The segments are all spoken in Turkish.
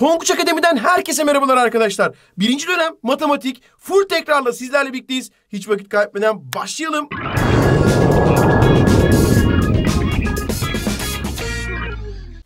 Tonguç Akademi'den herkese merhabalar arkadaşlar. Birinci dönem matematik full tekrarla sizlerle birlikteyiz. Hiç vakit kaybetmeden başlayalım.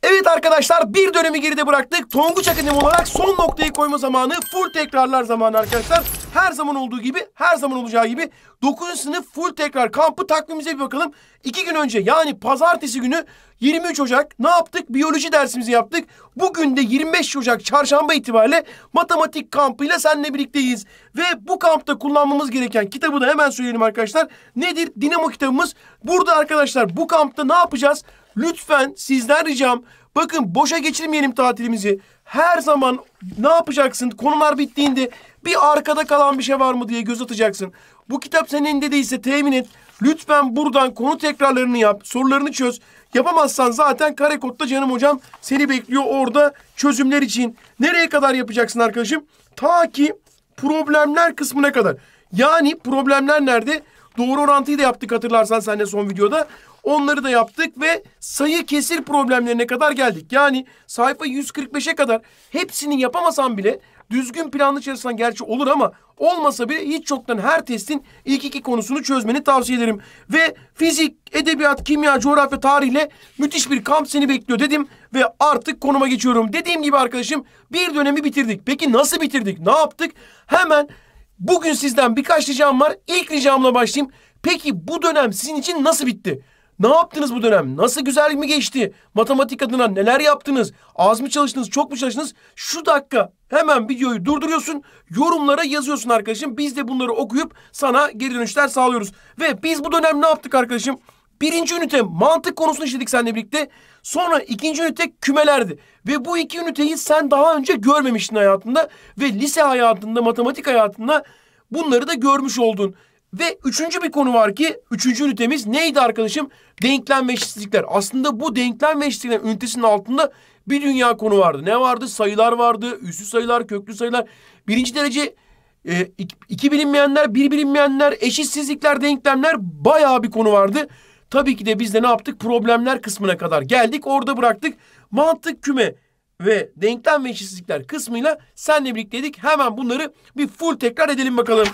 Evet arkadaşlar bir dönemi geride bıraktık. Tonguç Akademi olarak son noktayı koyma zamanı full tekrarlar zamanı arkadaşlar. Her zaman olduğu gibi, her zaman olacağı gibi 9. sınıf full tekrar kampı takvimimize bir bakalım. 2 gün önce yani pazartesi günü 23 Ocak ne yaptık? Biyoloji dersimizi yaptık. Bugün de 25 Ocak çarşamba itibariyle matematik kampıyla seninle birlikteyiz. Ve bu kampta kullanmamız gereken kitabı da hemen söyleyelim arkadaşlar. Nedir? Dinamo kitabımız. Burada arkadaşlar bu kampta ne yapacağız? Lütfen sizden ricam bakın boşa geçirmeyelim tatilimizi. Her zaman ne yapacaksın? Konular bittiğinde bir arkada kalan bir şey var mı diye göz atacaksın. Bu kitap senin dediyse değilse temin et. Lütfen buradan konu tekrarlarını yap, sorularını çöz. Yapamazsan zaten kare kodda canım hocam seni bekliyor orada çözümler için. Nereye kadar yapacaksın arkadaşım? Ta ki problemler kısmına kadar. Yani problemler nerede? Doğru orantıyı da yaptık hatırlarsan sen de son videoda. Onları da yaptık ve sayı kesir problemlerine kadar geldik. Yani sayfa 145'e kadar hepsini yapamasan bile Düzgün planlı çalışsan gerçi olur ama olmasa bile hiç çoktan her testin ilk iki konusunu çözmeni tavsiye ederim. Ve fizik, edebiyat, kimya, coğrafya, tarihle müthiş bir kamp seni bekliyor dedim ve artık konuma geçiyorum. Dediğim gibi arkadaşım bir dönemi bitirdik. Peki nasıl bitirdik? Ne yaptık? Hemen bugün sizden birkaç ricam var. İlk ricamla başlayayım. Peki bu dönem sizin için nasıl bitti? Ne yaptınız bu dönem? Nasıl güzel mi geçti? Matematik adına neler yaptınız? Az mı çalıştınız? Çok mu çalıştınız? Şu dakika hemen videoyu durduruyorsun. Yorumlara yazıyorsun arkadaşım. Biz de bunları okuyup sana geri dönüşler sağlıyoruz. Ve biz bu dönem ne yaptık arkadaşım? Birinci ünite mantık konusunu işledik seninle birlikte. Sonra ikinci ünite kümelerdi. Ve bu iki üniteyi sen daha önce görmemiştin hayatında. Ve lise hayatında, matematik hayatında bunları da görmüş oldun. Ve üçüncü bir konu var ki üçüncü ünitemiz neydi arkadaşım? Denklem ve eşitsizlikler. Aslında bu denklem ve eşitsizlikler ünitesinin altında bir dünya konu vardı. Ne vardı? Sayılar vardı. Üslü sayılar, köklü sayılar. Birinci derece e, iki bilinmeyenler, bir bilinmeyenler, eşitsizlikler, denklemler bayağı bir konu vardı. Tabii ki de biz de ne yaptık? Problemler kısmına kadar geldik. Orada bıraktık. Mantık küme ve denklem ve eşitsizlikler kısmıyla senle birlikteydik. Hemen bunları bir full tekrar edelim bakalım.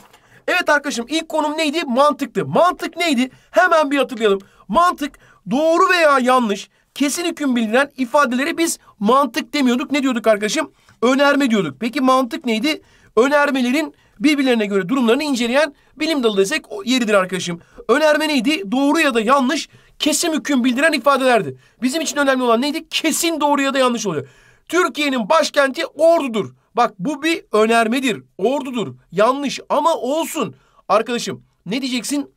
Evet arkadaşım ilk konum neydi? Mantıktı. Mantık neydi? Hemen bir hatırlayalım. Mantık doğru veya yanlış kesin hüküm bildiren ifadeleri biz mantık demiyorduk. Ne diyorduk arkadaşım? Önerme diyorduk. Peki mantık neydi? Önermelerin birbirlerine göre durumlarını inceleyen bilim dalı desek yeridir arkadaşım. Önerme neydi? Doğru ya da yanlış kesin hüküm bildiren ifadelerdi. Bizim için önemli olan neydi? Kesin doğru ya da yanlış oluyor. Türkiye'nin başkenti Ordu'dur. Bak bu bir önermedir, ordudur. Yanlış ama olsun. Arkadaşım ne diyeceksin?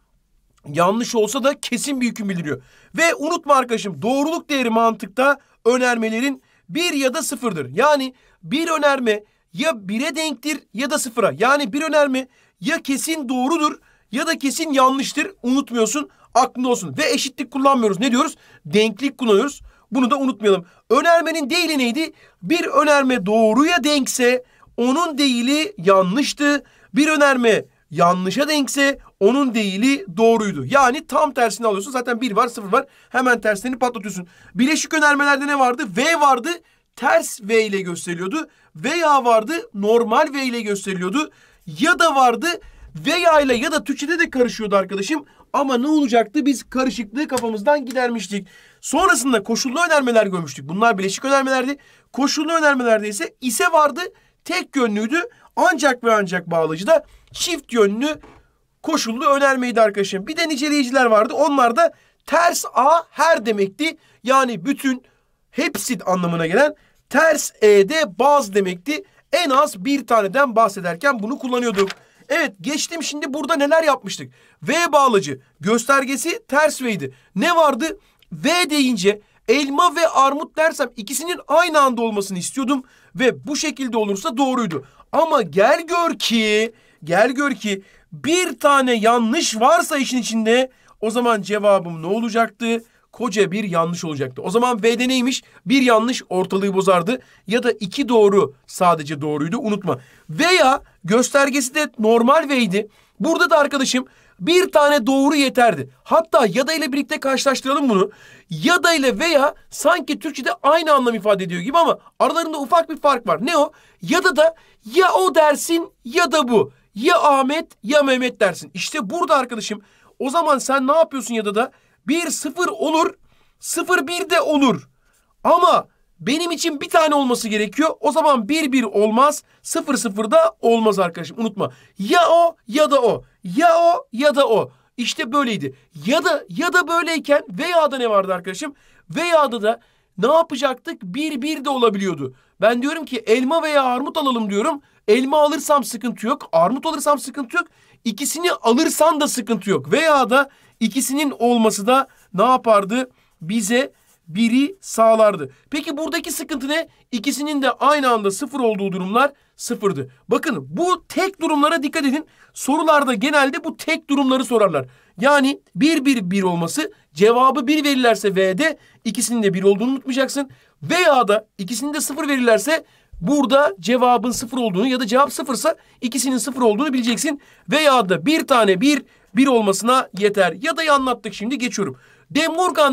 Yanlış olsa da kesin bir hüküm bildiriyor. Ve unutma arkadaşım doğruluk değeri mantıkta önermelerin bir ya da sıfırdır. Yani bir önerme ya bire denktir ya da sıfıra. Yani bir önerme ya kesin doğrudur ya da kesin yanlıştır. Unutmuyorsun aklında olsun. Ve eşitlik kullanmıyoruz. Ne diyoruz? Denklik kullanıyoruz. Bunu da unutmayalım. Önermenin değili neydi? Bir önerme doğruya denkse onun değili yanlıştı. Bir önerme yanlışa denkse onun değili doğruydu. Yani tam tersini alıyorsun. Zaten bir var sıfır var. Hemen tersini patlatıyorsun. Bileşik önermelerde ne vardı? V vardı. Ters V ile gösteriliyordu. Veya vardı. Normal V ile gösteriliyordu. Ya da vardı. Veya ile ya da Türkçe'de de karışıyordu arkadaşım. Ama ne olacaktı? Biz karışıklığı kafamızdan gidermiştik. Sonrasında koşullu önermeler görmüştük. Bunlar bileşik önermelerdi. Koşullu önermelerde ise ise vardı. Tek yönlüydü. Ancak ve ancak bağlacıda çift yönlü koşullu önermeydi arkadaşım. Bir de niceleyiciler vardı. Onlar da ters A her demekti. Yani bütün hepsi anlamına gelen ters E'de baz demekti. En az bir taneden bahsederken bunu kullanıyorduk. Evet geçtim şimdi burada neler yapmıştık? V bağlacı göstergesi ters V'ydi. Ne vardı? V deyince elma ve armut dersem ikisinin aynı anda olmasını istiyordum ve bu şekilde olursa doğruydu. Ama gel gör ki, gel gör ki bir tane yanlış varsa işin içinde o zaman cevabım ne olacaktı? Koca bir yanlış olacaktı. O zaman B'de neymiş? Bir yanlış ortalığı bozardı. Ya da iki doğru sadece doğruydu unutma. Veya göstergesi de normal V'ydi. Burada da arkadaşım bir tane doğru yeterdi. Hatta ya da ile birlikte karşılaştıralım bunu. Ya da ile veya sanki Türkçe'de aynı anlam ifade ediyor gibi ama aralarında ufak bir fark var. Ne o? Ya da da ya o dersin ya da bu. Ya Ahmet ya Mehmet dersin. İşte burada arkadaşım o zaman sen ne yapıyorsun ya da da bir sıfır olur sıfır bir de olur. Ama benim için bir tane olması gerekiyor. O zaman bir bir olmaz. Sıfır sıfır da olmaz arkadaşım. Unutma. Ya o ya da o. Ya o ya da o. İşte böyleydi. Ya da ya da böyleyken veya da ne vardı arkadaşım? Veya da da ne yapacaktık? Bir bir de olabiliyordu. Ben diyorum ki elma veya armut alalım diyorum. Elma alırsam sıkıntı yok. Armut alırsam sıkıntı yok. İkisini alırsan da sıkıntı yok. Veya da ikisinin olması da ne yapardı? Bize biri sağlardı. Peki buradaki sıkıntı ne? İkisinin de aynı anda sıfır olduğu durumlar sıfırdı. Bakın bu tek durumlara dikkat edin. Sorularda genelde bu tek durumları sorarlar. Yani 1 1 1 olması cevabı 1 verirlerse V'de ikisinin de 1 olduğunu unutmayacaksın. Veya da ikisinin de 0 verirlerse burada cevabın 0 olduğunu ya da cevap 0 ise ikisinin 0 olduğunu bileceksin. Veya da bir tane 1 1 olmasına yeter. Ya da anlattık şimdi geçiyorum. De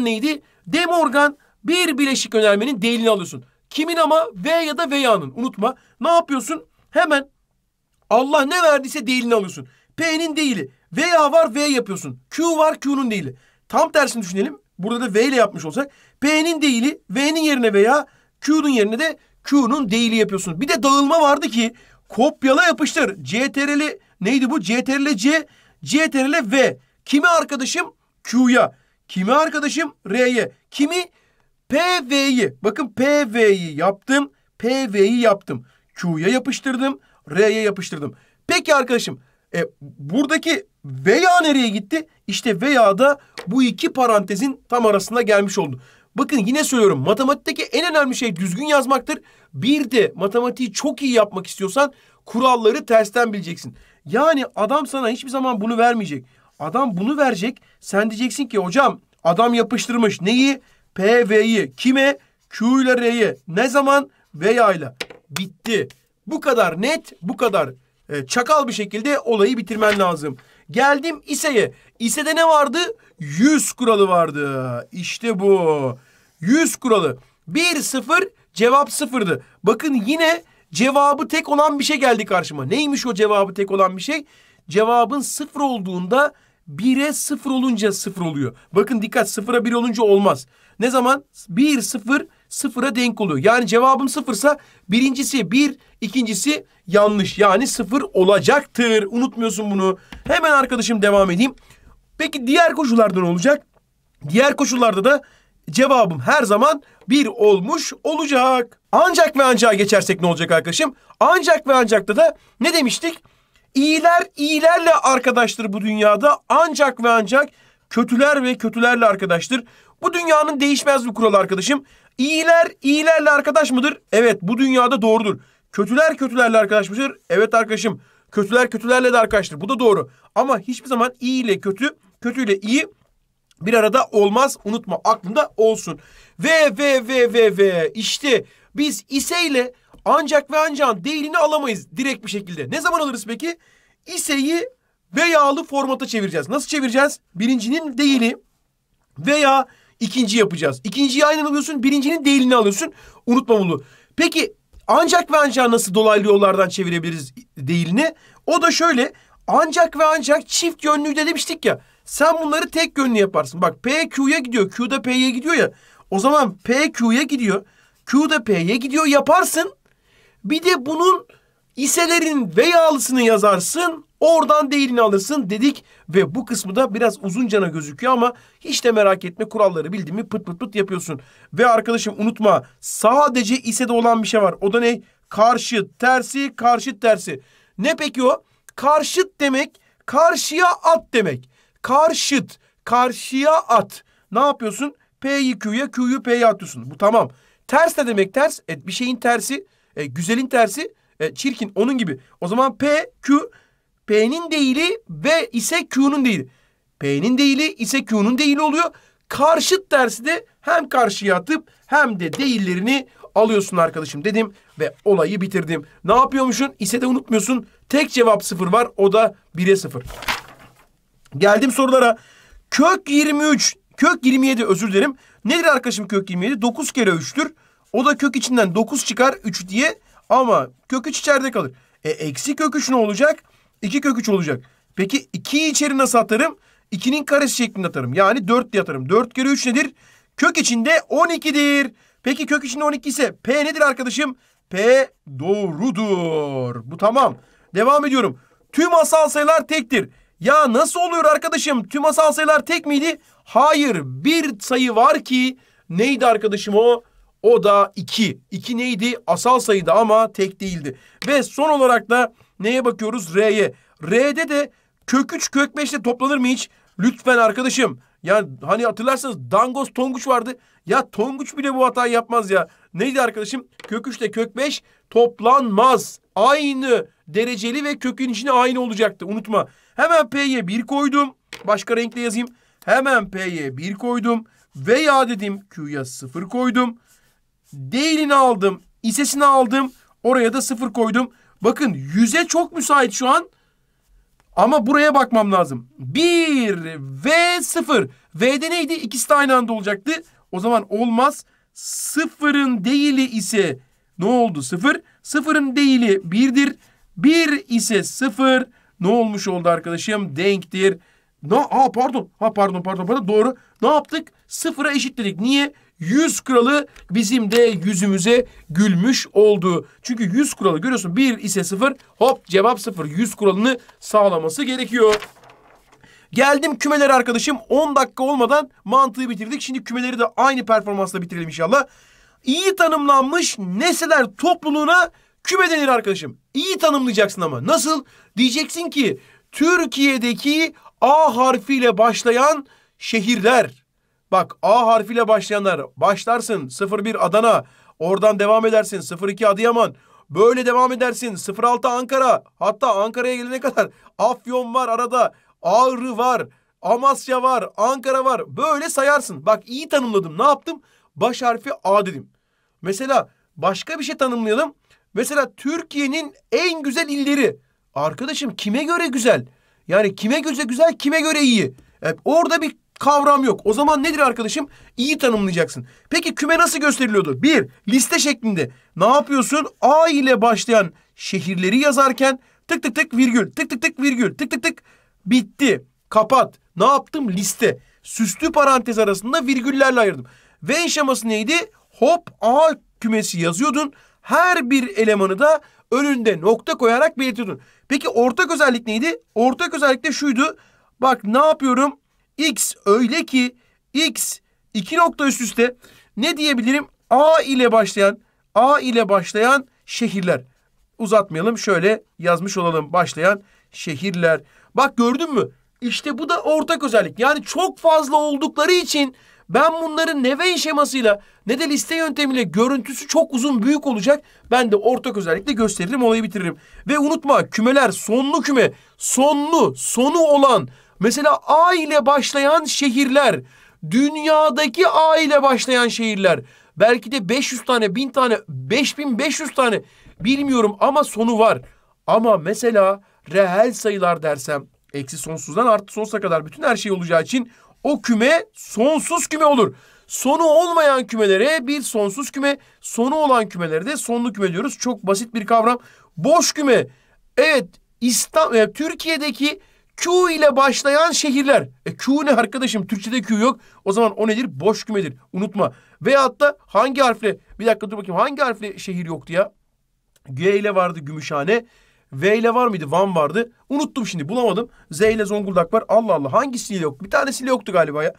neydi? De Morgan bir bileşik önermenin değilini alıyorsun. Kimin ama V ya da V'nin. unutma. Ne yapıyorsun? Hemen Allah ne verdiyse değilini alıyorsun. P'nin değili. Veya var V yapıyorsun. Q var Q'nun değili. Tam tersini düşünelim. Burada da V ile yapmış olsak. P'nin değili V'nin yerine veya Q'nun yerine de Q'nun değili yapıyorsun. Bir de dağılma vardı ki kopyala yapıştır. CTRL neydi bu? CTRL C, CTRL V. Kimi arkadaşım? Q'ya. Kimi arkadaşım? R'ye. Kimi? PV'yi. Bakın PV'yi yaptım. PV'yi yaptım. Q'ya yapıştırdım. R'ye yapıştırdım. Peki arkadaşım. E, buradaki veya nereye gitti? İşte veya da bu iki parantezin tam arasında gelmiş oldu. Bakın yine söylüyorum matematikteki en önemli şey düzgün yazmaktır. Bir de matematiği çok iyi yapmak istiyorsan kuralları tersten bileceksin. Yani adam sana hiçbir zaman bunu vermeyecek. Adam bunu verecek. Sen diyeceksin ki hocam adam yapıştırmış neyi? P PV'yi. Kime? Q ile R'yi. Ne zaman? Veya ile. Bitti. Bu kadar net, bu kadar e, çakal bir şekilde olayı bitirmen lazım. Geldim İse'ye. İse'de ne vardı? 100 kuralı vardı. İşte bu. 100 kuralı. 1-0 cevap sıfırdı. Bakın yine cevabı tek olan bir şey geldi karşıma. Neymiş o cevabı tek olan bir şey? Cevabın sıfır olduğunda 1'e 0 olunca 0 oluyor. Bakın dikkat 0'a 1 olunca olmaz. Ne zaman? 1 0 0'a denk oluyor. Yani cevabım 0 ise birincisi 1, ikincisi yanlış. Yani 0 olacaktır. Unutmuyorsun bunu. Hemen arkadaşım devam edeyim. Peki diğer koşullarda ne olacak? Diğer koşullarda da cevabım her zaman 1 olmuş olacak. Ancak ve ancak geçersek ne olacak arkadaşım? Ancak ve ancakta da ne demiştik? İyiler iyilerle arkadaştır bu dünyada ancak ve ancak kötüler ve kötülerle arkadaştır. Bu dünyanın değişmez bir kuralı arkadaşım. İyiler iyilerle arkadaş mıdır? Evet bu dünyada doğrudur. Kötüler kötülerle arkadaş mıdır? Evet arkadaşım. Kötüler kötülerle de arkadaştır. Bu da doğru. Ama hiçbir zaman iyi ile kötü, kötü ile iyi bir arada olmaz. Unutma aklında olsun. Ve ve ve ve ve işte biz ise ile ancak ve ancak değilini alamayız direkt bir şekilde. Ne zaman alırız peki? İseyi veya'lı formata çevireceğiz. Nasıl çevireceğiz? Birincinin değili veya ikinci yapacağız. İkinciyi aynı alıyorsun, birincinin değilini alıyorsun. Unutma bunu. Peki ancak ve ancak nasıl dolaylı yollardan çevirebiliriz değilini? O da şöyle. Ancak ve ancak çift yönlü de demiştik ya. Sen bunları tek yönlü yaparsın. Bak P Q'ya gidiyor. Q'da P'ye gidiyor ya. O zaman P Q'ya gidiyor. Q'da P'ye gidiyor yaparsın. Bir de bunun iselerin ve yağlısını yazarsın. Oradan değilini alırsın dedik ve bu kısmı da biraz uzuncana gözüküyor ama hiç de merak etme kuralları bildin mi pıt pıt pıt yapıyorsun. Ve arkadaşım unutma sadece isede olan bir şey var. O da ne? Karşıt tersi karşıt tersi. Ne peki o? Karşıt demek karşıya at demek. Karşıt karşıya at. Ne yapıyorsun? P'yi Q'ya Q'yu P'ye atıyorsun. Bu tamam. Ters ne demek ters? Et bir şeyin tersi e, güzelin tersi e, çirkin. Onun gibi. O zaman P, Q. P'nin değili ve ise Q'nun değili. P'nin değili ise Q'nun değili oluyor. Karşıt tersi de hem karşıya atıp hem de değillerini alıyorsun arkadaşım dedim ve olayı bitirdim. Ne yapıyormuşsun? İse de unutmuyorsun. Tek cevap sıfır var. O da 1'e sıfır. Geldim sorulara. Kök 23. Kök 27 özür dilerim. Nedir arkadaşım kök 27? 9 kere 3'tür. O da kök içinden 9 çıkar 3 diye ama kök 3 içeride kalır. E eksi kök 3 ne olacak? 2 kök 3 olacak. Peki 2'yi içeri nasıl atarım? 2'nin karesi şeklinde atarım. Yani 4 diye atarım. 4 kere 3 nedir? Kök içinde 12'dir. Peki kök içinde 12 ise P nedir arkadaşım? P doğrudur. Bu tamam. Devam ediyorum. Tüm asal sayılar tektir. Ya nasıl oluyor arkadaşım? Tüm asal sayılar tek miydi? Hayır. Bir sayı var ki neydi arkadaşım o? O da iki. İki neydi? Asal sayıydı ama tek değildi. Ve son olarak da neye bakıyoruz? R'ye. R'de de kök 3 kök 5 toplanır mı hiç? Lütfen arkadaşım. Yani hani hatırlarsanız Dangos Tonguç vardı. Ya Tonguç bile bu hatayı yapmaz ya. Neydi arkadaşım? Kök 3 ile kök 5 toplanmaz. Aynı dereceli ve kökün içine aynı olacaktı. Unutma. Hemen P'ye 1 koydum. Başka renkle yazayım. Hemen P'ye 1 koydum. Veya dedim Q'ya 0 koydum. Değilini aldım. İsesini aldım. Oraya da sıfır koydum. Bakın yüze çok müsait şu an. Ama buraya bakmam lazım. 1 ve 0. V'de neydi? İkisi de aynı anda olacaktı. O zaman olmaz. Sıfırın değili ise ne oldu? Sıfır. Sıfırın değili birdir. Bir ise sıfır. Ne olmuş oldu arkadaşım? Denktir. Ne? Aa pardon. Ha pardon pardon pardon. Doğru. Ne yaptık? Sıfıra eşitledik. Niye? yüz kuralı bizim de yüzümüze gülmüş oldu. Çünkü yüz kuralı görüyorsun bir ise sıfır hop cevap sıfır. Yüz kuralını sağlaması gerekiyor. Geldim kümeler arkadaşım 10 dakika olmadan mantığı bitirdik. Şimdi kümeleri de aynı performansla bitirelim inşallah. İyi tanımlanmış nesneler topluluğuna küme denir arkadaşım. İyi tanımlayacaksın ama. Nasıl? Diyeceksin ki Türkiye'deki A harfiyle başlayan şehirler, Bak A harfiyle başlayanlar başlarsın 01 Adana, oradan devam edersin 02 Adıyaman, böyle devam edersin 06 Ankara, hatta Ankara'ya gelene kadar Afyon var arada, Ağrı var, Amasya var, Ankara var. Böyle sayarsın. Bak iyi tanımladım. Ne yaptım? Baş harfi A dedim. Mesela başka bir şey tanımlayalım. Mesela Türkiye'nin en güzel illeri. Arkadaşım kime göre güzel? Yani kime göre güzel, kime göre iyi? E, orada bir kavram yok. O zaman nedir arkadaşım? İyi tanımlayacaksın. Peki küme nasıl gösteriliyordu? Bir, liste şeklinde. Ne yapıyorsun? A ile başlayan şehirleri yazarken tık tık tık virgül, tık tık tık virgül, tık tık tık bitti. Kapat. Ne yaptım? Liste. Süslü parantez arasında virgüllerle ayırdım. V aşaması neydi? Hop A kümesi yazıyordun. Her bir elemanı da önünde nokta koyarak belirtiyordun. Peki ortak özellik neydi? Ortak özellik de şuydu. Bak ne yapıyorum? X öyle ki X iki nokta üst üste ne diyebilirim? A ile başlayan A ile başlayan şehirler. Uzatmayalım şöyle yazmış olalım başlayan şehirler. Bak gördün mü? İşte bu da ortak özellik. Yani çok fazla oldukları için ben bunların ne Venn şemasıyla ne de liste yöntemiyle görüntüsü çok uzun büyük olacak. Ben de ortak özellikle gösteririm olayı bitiririm. Ve unutma kümeler sonlu küme sonlu sonu olan Mesela A ile başlayan şehirler, dünyadaki A ile başlayan şehirler belki de 500 tane, 1000 tane, 5500 tane bilmiyorum ama sonu var. Ama mesela reel sayılar dersem eksi sonsuzdan artı sonsuza kadar bütün her şey olacağı için o küme sonsuz küme olur. Sonu olmayan kümelere bir sonsuz küme, sonu olan kümelere de sonlu küme diyoruz. Çok basit bir kavram. Boş küme. Evet, İstanbul, e, Türkiye'deki Q ile başlayan şehirler. E Q ne arkadaşım? Türkçede Q yok. O zaman o nedir? Boş kümedir. Unutma. Veyahut da hangi harfle? Bir dakika dur bakayım. Hangi harfle şehir yoktu ya? G ile vardı Gümüşhane. V ile var mıydı? Van vardı. Unuttum şimdi. Bulamadım. Z ile Zonguldak var. Allah Allah. Hangisiyle yok? Bir tanesiyle yoktu galiba ya.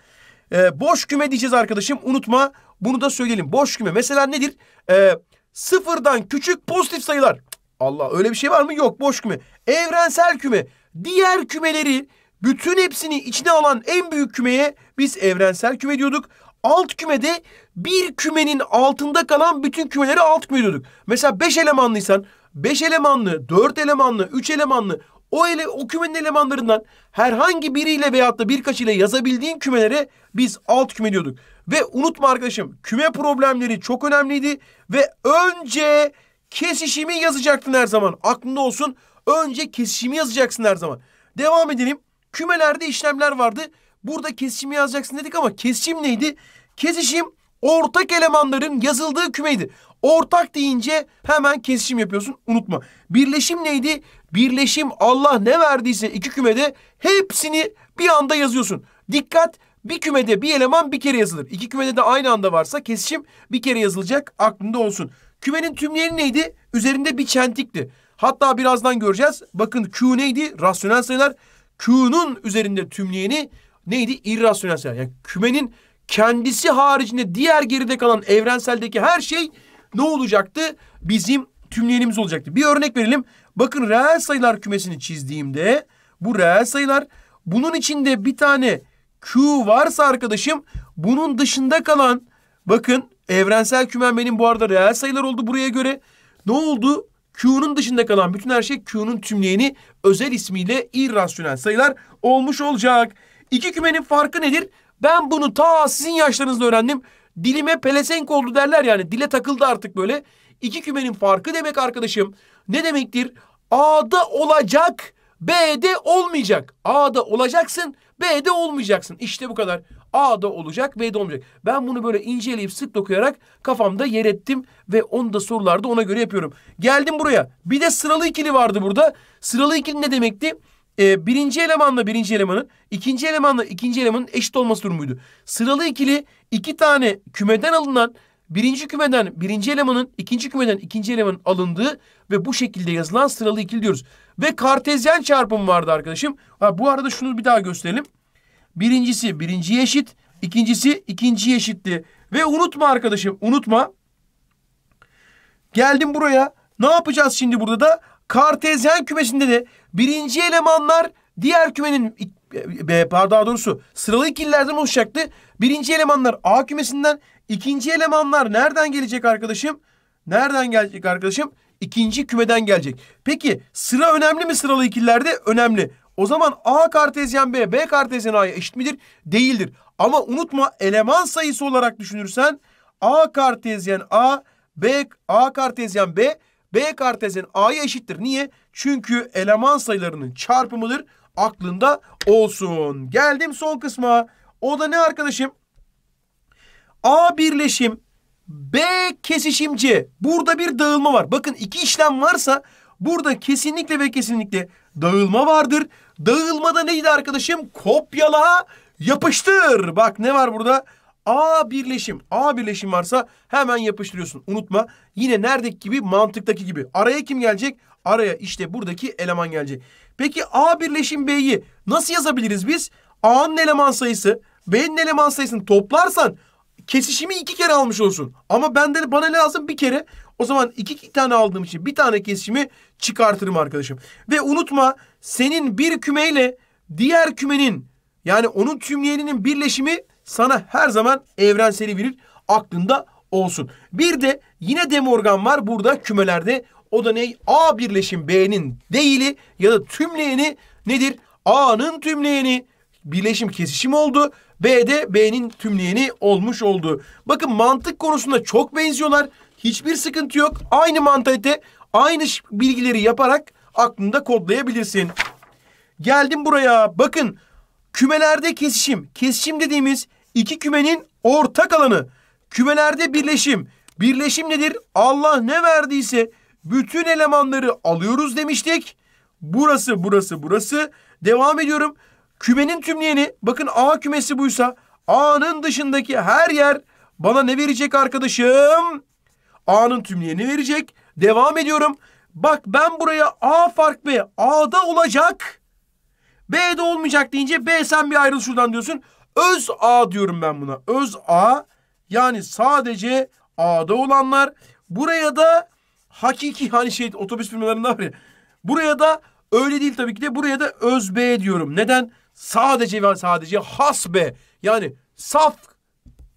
Ee, boş küme diyeceğiz arkadaşım. Unutma. Bunu da söyleyelim. Boş küme. Mesela nedir? Ee, sıfırdan küçük pozitif sayılar. Allah öyle bir şey var mı? Yok. Boş küme. Evrensel küme. Diğer kümeleri bütün hepsini içine alan en büyük kümeye biz evrensel küme diyorduk. Alt kümede bir kümenin altında kalan bütün kümeleri alt küme diyorduk. Mesela beş elemanlıysan beş elemanlı, dört elemanlı, üç elemanlı o, ele, o kümenin elemanlarından herhangi biriyle veyahut da birkaç ile yazabildiğin kümelere biz alt küme diyorduk. Ve unutma arkadaşım küme problemleri çok önemliydi ve önce kesişimi yazacaktın her zaman. Aklında olsun Önce kesişimi yazacaksın her zaman. Devam edelim. Kümelerde işlemler vardı. Burada kesişimi yazacaksın dedik ama kesişim neydi? Kesişim ortak elemanların yazıldığı kümeydi. Ortak deyince hemen kesişim yapıyorsun unutma. Birleşim neydi? Birleşim Allah ne verdiyse iki kümede hepsini bir anda yazıyorsun. Dikkat bir kümede bir eleman bir kere yazılır. İki kümede de aynı anda varsa kesişim bir kere yazılacak aklında olsun. Kümenin tümleri neydi? Üzerinde bir çentikti. Hatta birazdan göreceğiz. Bakın Q neydi? Rasyonel sayılar. Q'nun üzerinde tümleyeni neydi? İrrasyonel sayılar. Yani kümenin kendisi haricinde diğer geride kalan evrenseldeki her şey ne olacaktı? Bizim tümleyenimiz olacaktı. Bir örnek verelim. Bakın reel sayılar kümesini çizdiğimde bu reel sayılar bunun içinde bir tane Q varsa arkadaşım bunun dışında kalan bakın evrensel kümen benim bu arada reel sayılar oldu buraya göre. Ne oldu? Q'nun dışında kalan bütün her şey Q'nun tümleyeni özel ismiyle irrasyonel sayılar olmuş olacak. İki kümenin farkı nedir? Ben bunu ta sizin yaşlarınızda öğrendim. Dilime pelesenk oldu derler yani. Dile takıldı artık böyle. İki kümenin farkı demek arkadaşım. Ne demektir? A'da olacak, B'de olmayacak. A'da olacaksın, B'de olmayacaksın. İşte bu kadar. A da olacak, B olmayacak. Ben bunu böyle inceleyip sık dokuyarak kafamda yer ettim ve onu da sorularda ona göre yapıyorum. Geldim buraya. Bir de sıralı ikili vardı burada. Sıralı ikili ne demekti? Ee, birinci elemanla birinci elemanın, ikinci elemanla ikinci elemanın eşit olması durumuydu. Sıralı ikili iki tane kümeden alınan birinci kümeden birinci elemanın, ikinci kümeden ikinci elemanın alındığı ve bu şekilde yazılan sıralı ikili diyoruz. Ve kartezyen çarpım vardı arkadaşım. Ha, bu arada şunu bir daha gösterelim. Birincisi birinci eşit, ikincisi ikinci eşitti. Ve unutma arkadaşım, unutma. Geldim buraya. Ne yapacağız şimdi burada da? Kartezyen kümesinde de birinci elemanlar diğer kümenin e, e, pardon daha doğrusu sıralı ikililerden oluşacaktı. Birinci elemanlar A kümesinden, ikinci elemanlar nereden gelecek arkadaşım? Nereden gelecek arkadaşım? İkinci kümeden gelecek. Peki sıra önemli mi sıralı ikililerde? Önemli. O zaman A kartezyen B, B kartezyen A'ya eşit midir? Değildir. Ama unutma eleman sayısı olarak düşünürsen A kartezyen A, B, A kartezyen B, B kartezyen A'ya eşittir. Niye? Çünkü eleman sayılarının çarpımıdır. Aklında olsun. Geldim son kısma. O da ne arkadaşım? A birleşim B kesişimci. Burada bir dağılma var. Bakın iki işlem varsa burada kesinlikle ve kesinlikle dağılma vardır. Dağılmada neydi arkadaşım? Kopyala, yapıştır. Bak ne var burada? A birleşim. A birleşim varsa hemen yapıştırıyorsun. Unutma. Yine neredeki gibi mantıktaki gibi. Araya kim gelecek? Araya işte buradaki eleman gelecek. Peki A birleşim B'yi nasıl yazabiliriz biz? A'nın eleman sayısı, B'nin eleman sayısını toplarsan kesişimi iki kere almış olsun. Ama benden bana lazım bir kere. O zaman iki, iki tane aldığım için bir tane kesişimi çıkartırım arkadaşım. Ve unutma senin bir kümeyle diğer kümenin yani onun tümleyeninin birleşimi sana her zaman evrenseli verir. Aklında olsun. Bir de yine demorgan var burada kümelerde. O da ne? A birleşim B'nin değili ya da tümleyeni nedir? A'nın tümleyeni birleşim kesişim oldu. B'de B'nin tümleyeni olmuş oldu. Bakın mantık konusunda çok benziyorlar. Hiçbir sıkıntı yok. Aynı mantalite, aynı bilgileri yaparak aklında kodlayabilirsin. Geldim buraya. Bakın kümelerde kesişim. Kesişim dediğimiz iki kümenin ortak alanı. Kümelerde birleşim. Birleşim nedir? Allah ne verdiyse bütün elemanları alıyoruz demiştik. Burası, burası, burası. Devam ediyorum. Kümenin tümleyeni, bakın A kümesi buysa A'nın dışındaki her yer bana ne verecek arkadaşım? A'nın tümleyeni verecek. Devam ediyorum. Bak ben buraya A fark B. A'da olacak. B'de olmayacak deyince B sen bir ayrıl şuradan diyorsun. Öz A diyorum ben buna. Öz A yani sadece A'da olanlar. Buraya da hakiki hani şey otobüs firmalarında var ya. Buraya da öyle değil tabii ki de buraya da öz B diyorum. Neden? Sadece ve sadece has B. Yani saf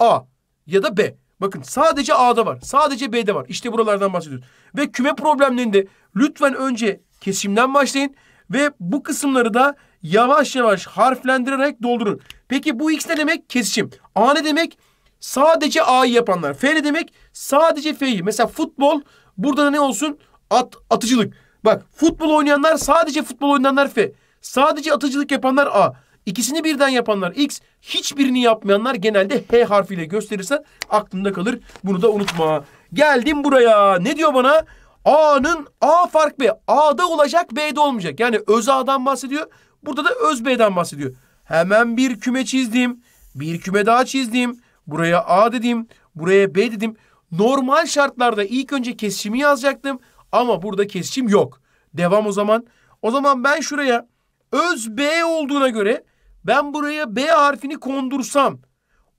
A ya da B. Bakın sadece A'da var. Sadece B'de var. İşte buralardan bahsediyoruz. Ve küme problemlerinde lütfen önce kesimden başlayın. Ve bu kısımları da yavaş yavaş harflendirerek doldurun. Peki bu X ne demek? Kesişim. A ne demek? Sadece A'yı yapanlar. F ne demek? Sadece F'yi. Mesela futbol burada da ne olsun? At, atıcılık. Bak futbol oynayanlar sadece futbol oynayanlar F. Sadece atıcılık yapanlar A. İkisini birden yapanlar X, hiçbirini yapmayanlar genelde H harfiyle gösterirsen aklında kalır. Bunu da unutma. Geldim buraya. Ne diyor bana? A'nın A fark B. A'da olacak B'de olmayacak. Yani öz A'dan bahsediyor. Burada da öz B'den bahsediyor. Hemen bir küme çizdim. Bir küme daha çizdim. Buraya A dedim. Buraya B dedim. Normal şartlarda ilk önce kesişimi yazacaktım. Ama burada kesişim yok. Devam o zaman. O zaman ben şuraya öz B olduğuna göre ben buraya B harfini kondursam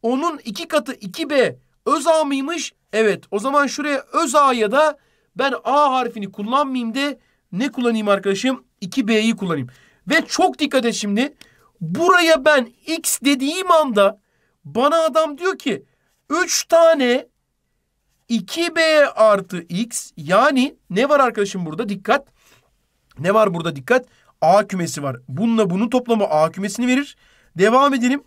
onun iki katı 2B öz A mıymış? Evet o zaman şuraya öz A ya da ben A harfini kullanmayayım de ne kullanayım arkadaşım? 2B'yi kullanayım. Ve çok dikkat et şimdi. Buraya ben X dediğim anda bana adam diyor ki 3 tane 2B artı X yani ne var arkadaşım burada? Dikkat. Ne var burada? Dikkat. A kümesi var. Bununla bunun toplamı A kümesini verir. Devam edelim.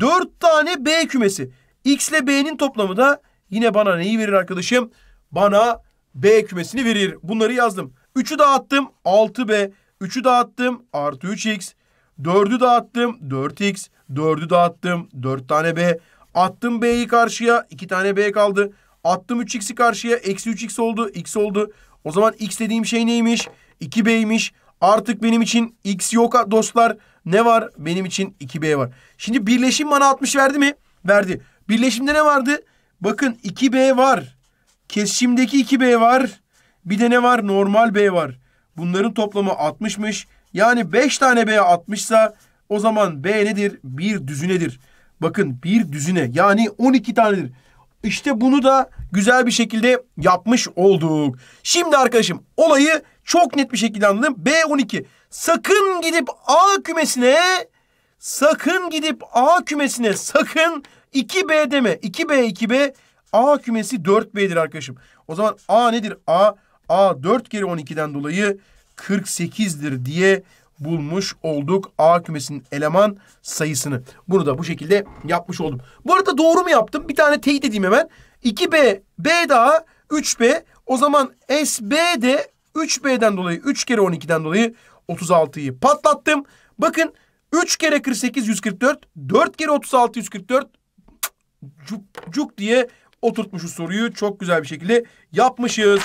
Dört tane B kümesi. X ile B'nin toplamı da yine bana neyi verir arkadaşım? Bana B kümesini verir. Bunları yazdım. 3'ü dağıttım. 6B. 3'ü dağıttım. Artı 3X. 4'ü dağıttım. 4X. 4'ü dağıttım. 4 tane B. Attım B'yi karşıya. 2 tane B kaldı. Attım 3X'i karşıya. Eksi 3X oldu. X oldu. O zaman X dediğim şey neymiş? 2B'ymiş. Artık benim için X yok dostlar. Ne var? Benim için 2B var. Şimdi birleşim bana 60 verdi mi? Verdi. Birleşimde ne vardı? Bakın 2B var. Kesişimdeki 2B var. Bir de ne var? Normal B var. Bunların toplamı 60'mış. Yani 5 tane B 60'sa o zaman B nedir? Bir düzünedir. Bakın bir düzüne yani 12 tanedir. İşte bunu da güzel bir şekilde yapmış olduk. Şimdi arkadaşım olayı çok net bir şekilde anladım. B12. Sakın gidip A kümesine sakın gidip A kümesine sakın 2B deme. 2B 2B A kümesi 4B'dir arkadaşım. O zaman A nedir? A A 4 kere 12'den dolayı 48'dir diye bulmuş olduk A kümesinin eleman sayısını. Bunu da bu şekilde yapmış oldum. Bu arada doğru mu yaptım? Bir tane teyit edeyim hemen. 2B, B daha 3B. O zaman SB de 3B'den dolayı 3 kere 12'den dolayı 36'yı patlattım. Bakın 3 kere 48 144, 4 kere 36 144 cuk, cuk diye oturtmuşuz soruyu. Çok güzel bir şekilde yapmışız.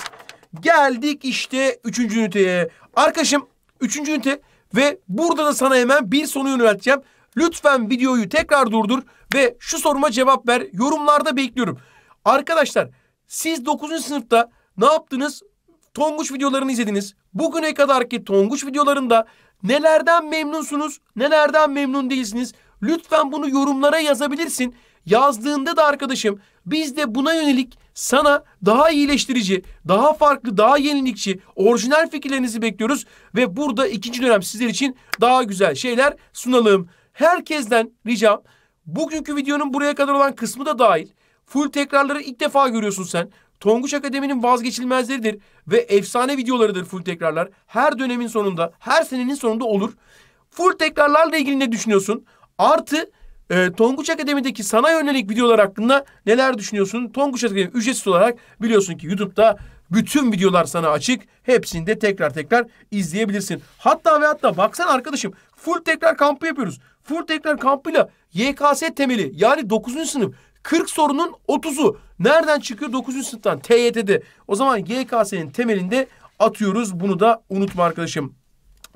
Geldik işte 3. üniteye. Arkadaşım 3. ünite ve burada da sana hemen bir soru yönelteceğim. Lütfen videoyu tekrar durdur ve şu soruma cevap ver. Yorumlarda bekliyorum. Arkadaşlar siz 9. sınıfta ne yaptınız? Tonguç videolarını izlediniz. Bugüne kadarki Tonguç videolarında nelerden memnunsunuz, nelerden memnun değilsiniz? Lütfen bunu yorumlara yazabilirsin. Yazdığında da arkadaşım biz de buna yönelik sana daha iyileştirici, daha farklı, daha yenilikçi, orijinal fikirlerinizi bekliyoruz. Ve burada ikinci dönem sizler için daha güzel şeyler sunalım. Herkesten ricam bugünkü videonun buraya kadar olan kısmı da dahil. Full tekrarları ilk defa görüyorsun sen. Tonguç Akademi'nin vazgeçilmezleridir ve efsane videolarıdır full tekrarlar. Her dönemin sonunda, her senenin sonunda olur. Full tekrarlarla ilgili ne düşünüyorsun? Artı e, Tonguç Akademi'deki sana yönelik videolar hakkında neler düşünüyorsun? Tonguç Akademi ücretsiz olarak biliyorsun ki YouTube'da bütün videolar sana açık. Hepsini de tekrar tekrar izleyebilirsin. Hatta ve hatta baksana arkadaşım full tekrar kampı yapıyoruz. Full tekrar kampıyla YKS temeli yani 9. sınıf 40 sorunun 30'u nereden çıkıyor? 9. sınıftan TYT'de. O zaman YKS'nin temelinde atıyoruz. Bunu da unutma arkadaşım.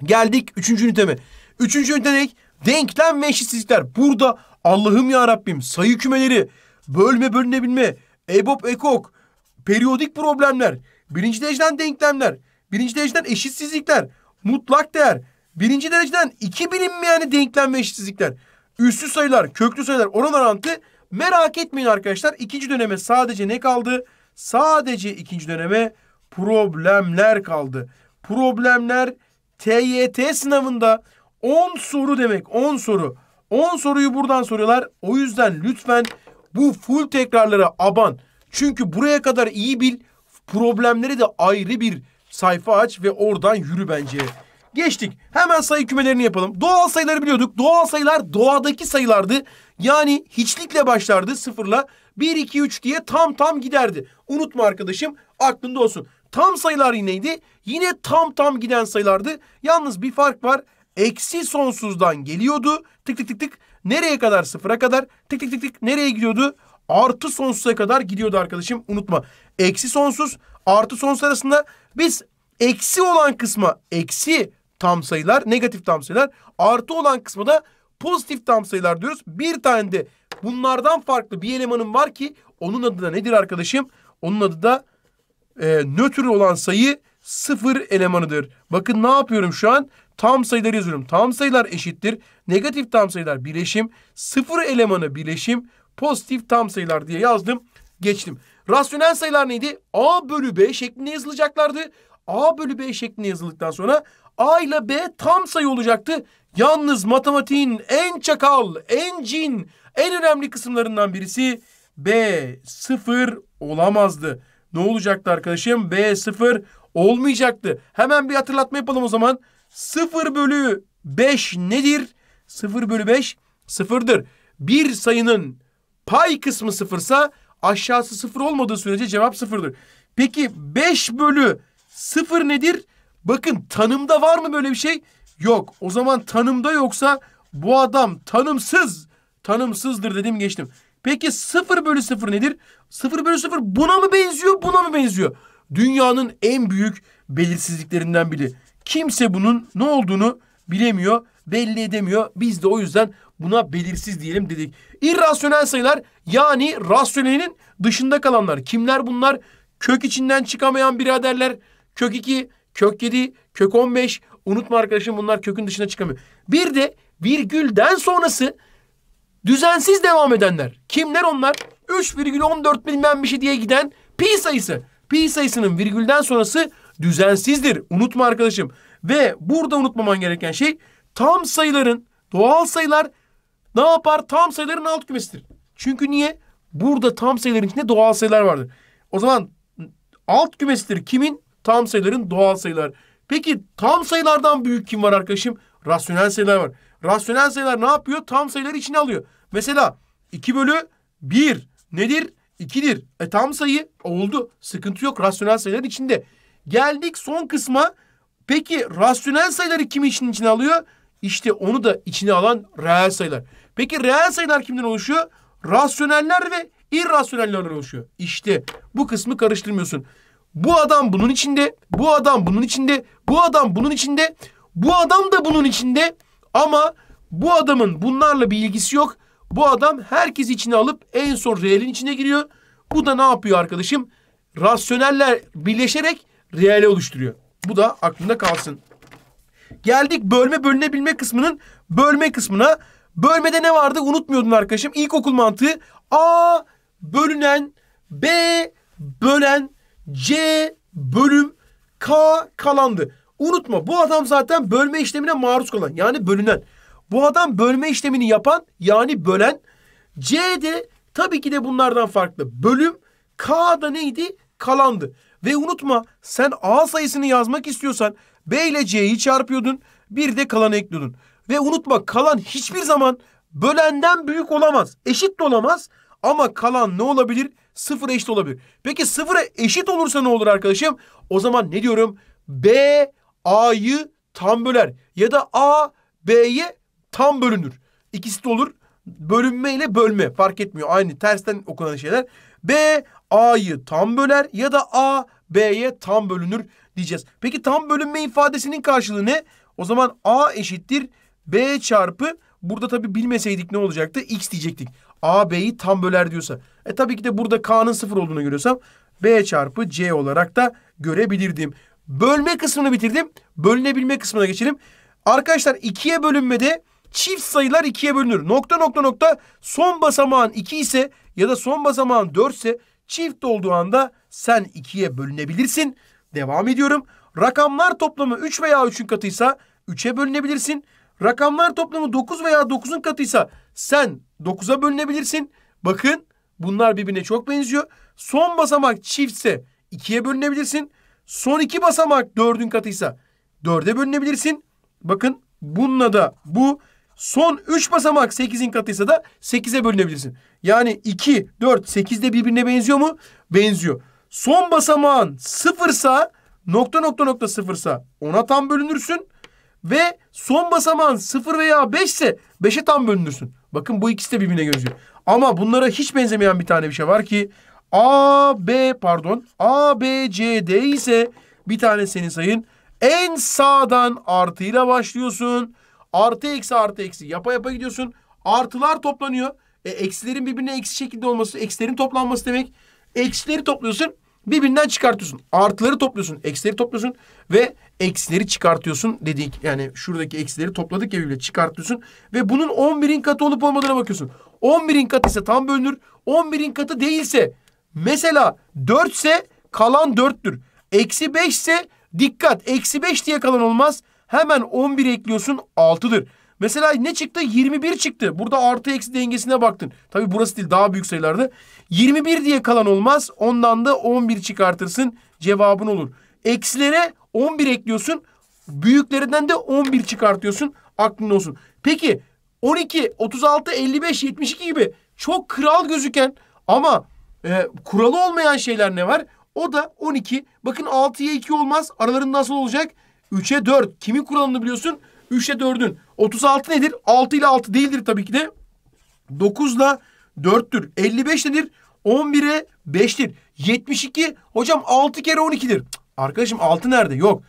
Geldik 3. üniteme. 3. ünitedek denklem ve eşitsizlikler. Burada Allah'ım ya Rabbim sayı kümeleri, bölme bölünebilme, EBOB ekok, periyodik problemler, birinci dereceden denklemler, birinci dereceden eşitsizlikler, mutlak değer, birinci dereceden iki bilinmeyen denklem ve eşitsizlikler, üstlü sayılar, köklü sayılar, oran orantı Merak etmeyin arkadaşlar. ikinci döneme sadece ne kaldı? Sadece ikinci döneme problemler kaldı. Problemler TYT sınavında 10 soru demek. 10 soru. 10 soruyu buradan soruyorlar. O yüzden lütfen bu full tekrarlara aban. Çünkü buraya kadar iyi bil. Problemleri de ayrı bir sayfa aç ve oradan yürü bence. Geçtik. Hemen sayı kümelerini yapalım. Doğal sayıları biliyorduk. Doğal sayılar doğadaki sayılardı. Yani hiçlikle başlardı sıfırla. 1, 2, 3 diye tam tam giderdi. Unutma arkadaşım aklında olsun. Tam sayılar yineydi. Yine tam tam giden sayılardı. Yalnız bir fark var. Eksi sonsuzdan geliyordu. Tık tık tık tık. Nereye kadar? Sıfıra kadar. Tık tık tık tık. Nereye gidiyordu? Artı sonsuza kadar gidiyordu arkadaşım. Unutma. Eksi sonsuz artı sonsuz arasında biz eksi olan kısma eksi tam sayılar, negatif tam sayılar. Artı olan kısmı da pozitif tam sayılar diyoruz. Bir tane de bunlardan farklı bir elemanın var ki onun adı da nedir arkadaşım? Onun adı da e, nötr olan sayı sıfır elemanıdır. Bakın ne yapıyorum şu an? Tam sayıları yazıyorum. Tam sayılar eşittir. Negatif tam sayılar bileşim, Sıfır elemanı bileşim, Pozitif tam sayılar diye yazdım. Geçtim. Rasyonel sayılar neydi? A bölü B şeklinde yazılacaklardı. A bölü B şeklinde yazıldıktan sonra A ile B tam sayı olacaktı. Yalnız matematiğin en çakal, en cin, en önemli kısımlarından birisi B sıfır olamazdı. Ne olacaktı arkadaşım? B sıfır olmayacaktı. Hemen bir hatırlatma yapalım o zaman. Sıfır bölü beş nedir? Sıfır bölü beş sıfırdır. Bir sayının pay kısmı sıfırsa aşağısı sıfır olmadığı sürece cevap sıfırdır. Peki 5 bölü sıfır nedir? Bakın tanımda var mı böyle bir şey? Yok. O zaman tanımda yoksa bu adam tanımsız. Tanımsızdır dedim geçtim. Peki 0 bölü 0 nedir? 0 bölü 0 buna mı benziyor buna mı benziyor? Dünyanın en büyük belirsizliklerinden biri. Kimse bunun ne olduğunu bilemiyor, belli edemiyor. Biz de o yüzden buna belirsiz diyelim dedik. İrrasyonel sayılar yani rasyonelinin dışında kalanlar. Kimler bunlar? Kök içinden çıkamayan biraderler. Kök 2, kök 7, kök 15. Unutma arkadaşım bunlar kökün dışına çıkamıyor. Bir de virgülden sonrası düzensiz devam edenler. Kimler onlar? 3,14 bilmem bir şey diye giden pi sayısı. Pi sayısının virgülden sonrası düzensizdir. Unutma arkadaşım. Ve burada unutmaman gereken şey tam sayıların doğal sayılar ne yapar? Tam sayıların alt kümesidir. Çünkü niye? Burada tam sayıların içinde doğal sayılar vardır. O zaman alt kümesidir kimin? tam sayıların doğal sayılar. Peki tam sayılardan büyük kim var arkadaşım? Rasyonel sayılar var. Rasyonel sayılar ne yapıyor? Tam sayıları içine alıyor. Mesela 2 bölü 1 nedir? 2'dir. E tam sayı oldu. Sıkıntı yok rasyonel sayılar içinde. Geldik son kısma. Peki rasyonel sayıları kim işin içine alıyor? İşte onu da içine alan reel sayılar. Peki reel sayılar kimden oluşuyor? Rasyoneller ve irrasyonellerden oluşuyor. İşte bu kısmı karıştırmıyorsun. Bu adam bunun içinde, bu adam bunun içinde, bu adam bunun içinde, bu adam da bunun içinde ama bu adamın bunlarla bir ilgisi yok. Bu adam herkes içine alıp en son reelin içine giriyor. Bu da ne yapıyor arkadaşım? Rasyoneller birleşerek reale oluşturuyor. Bu da aklında kalsın. Geldik bölme bölünebilme kısmının bölme kısmına. Bölmede ne vardı unutmuyordun arkadaşım. İlkokul mantığı A bölünen B bölen C bölüm K kalandı. Unutma bu adam zaten bölme işlemine maruz kalan yani bölünen. Bu adam bölme işlemini yapan yani bölen. C de tabii ki de bunlardan farklı. Bölüm K da neydi? Kalandı. Ve unutma sen A sayısını yazmak istiyorsan B ile C'yi çarpıyordun. Bir de kalanı ekliyordun. Ve unutma kalan hiçbir zaman bölenden büyük olamaz. Eşit de olamaz. Ama kalan ne olabilir? sıfıra eşit olabilir. Peki sıfıra eşit olursa ne olur arkadaşım? O zaman ne diyorum? B A'yı tam böler ya da A B'ye tam bölünür. İkisi de olur. Bölünme ile bölme fark etmiyor. Aynı tersten okunan şeyler. B A'yı tam böler ya da A B'ye tam bölünür diyeceğiz. Peki tam bölünme ifadesinin karşılığı ne? O zaman A eşittir B çarpı burada tabi bilmeseydik ne olacaktı? X diyecektik. A B'yi tam böler diyorsa. E tabii ki de burada K'nın sıfır olduğunu görüyorsam B çarpı C olarak da görebilirdim. Bölme kısmını bitirdim. Bölünebilme kısmına geçelim. Arkadaşlar ikiye bölünmede çift sayılar ikiye bölünür. Nokta nokta nokta son basamağın 2 ise ya da son basamağın 4 ise çift olduğu anda sen ikiye bölünebilirsin. Devam ediyorum. Rakamlar toplamı 3 veya 3'ün katıysa 3'e bölünebilirsin rakamlar toplamı 9 veya 9'un katıysa sen 9'a bölünebilirsin. Bakın bunlar birbirine çok benziyor. Son basamak çiftse 2'ye bölünebilirsin. Son iki basamak 4'ün katıysa 4'e bölünebilirsin. Bakın bununla da bu son 3 basamak 8'in katıysa da 8'e bölünebilirsin. Yani 2, 4, 8 de birbirine benziyor mu? Benziyor. Son basamağın sıfırsa nokta nokta nokta sıfırsa ona tam bölünürsün ve son basamağın 0 veya 5 ise 5'e tam bölünürsün. Bakın bu ikisi de birbirine gözüyor. Ama bunlara hiç benzemeyen bir tane bir şey var ki A, B pardon A, B, C, D ise bir tane seni sayın en sağdan artıyla başlıyorsun. Artı eksi artı eksi yapa yapa gidiyorsun. Artılar toplanıyor. E, eksilerin birbirine eksi şekilde olması, eksilerin toplanması demek. Eksileri topluyorsun, birbirinden çıkartıyorsun. Artıları topluyorsun, eksileri topluyorsun ve eksileri çıkartıyorsun dedik. Yani şuradaki eksileri topladık ya birbirine çıkartıyorsun. Ve bunun 11'in katı olup olmadığına bakıyorsun. 11'in katı ise tam bölünür. 11'in katı değilse mesela 4 ise kalan 4'tür. Eksi 5 ise dikkat eksi 5 diye kalan olmaz. Hemen 11 ekliyorsun 6'dır. Mesela ne çıktı? 21 çıktı. Burada artı eksi dengesine baktın. tabi burası değil daha büyük sayılarda. 21 diye kalan olmaz. Ondan da 11 çıkartırsın. Cevabın olur. Eksilere 11 ekliyorsun. Büyüklerinden de 11 çıkartıyorsun. Aklın olsun. Peki 12, 36, 55, 72 gibi çok kral gözüken ama e, kuralı olmayan şeyler ne var? O da 12. Bakın 6'ya 2 olmaz. Aralarında nasıl olacak? 3'e 4. Kimin kuralını biliyorsun? 3'e 4'ün. 36 nedir? 6 ile 6 değildir tabii ki de. 9 ile 4'tür. 55 nedir? 11'e 5'tir. 72 hocam 6 kere 12'dir. Cık, Arkadaşım 6 nerede? Yok.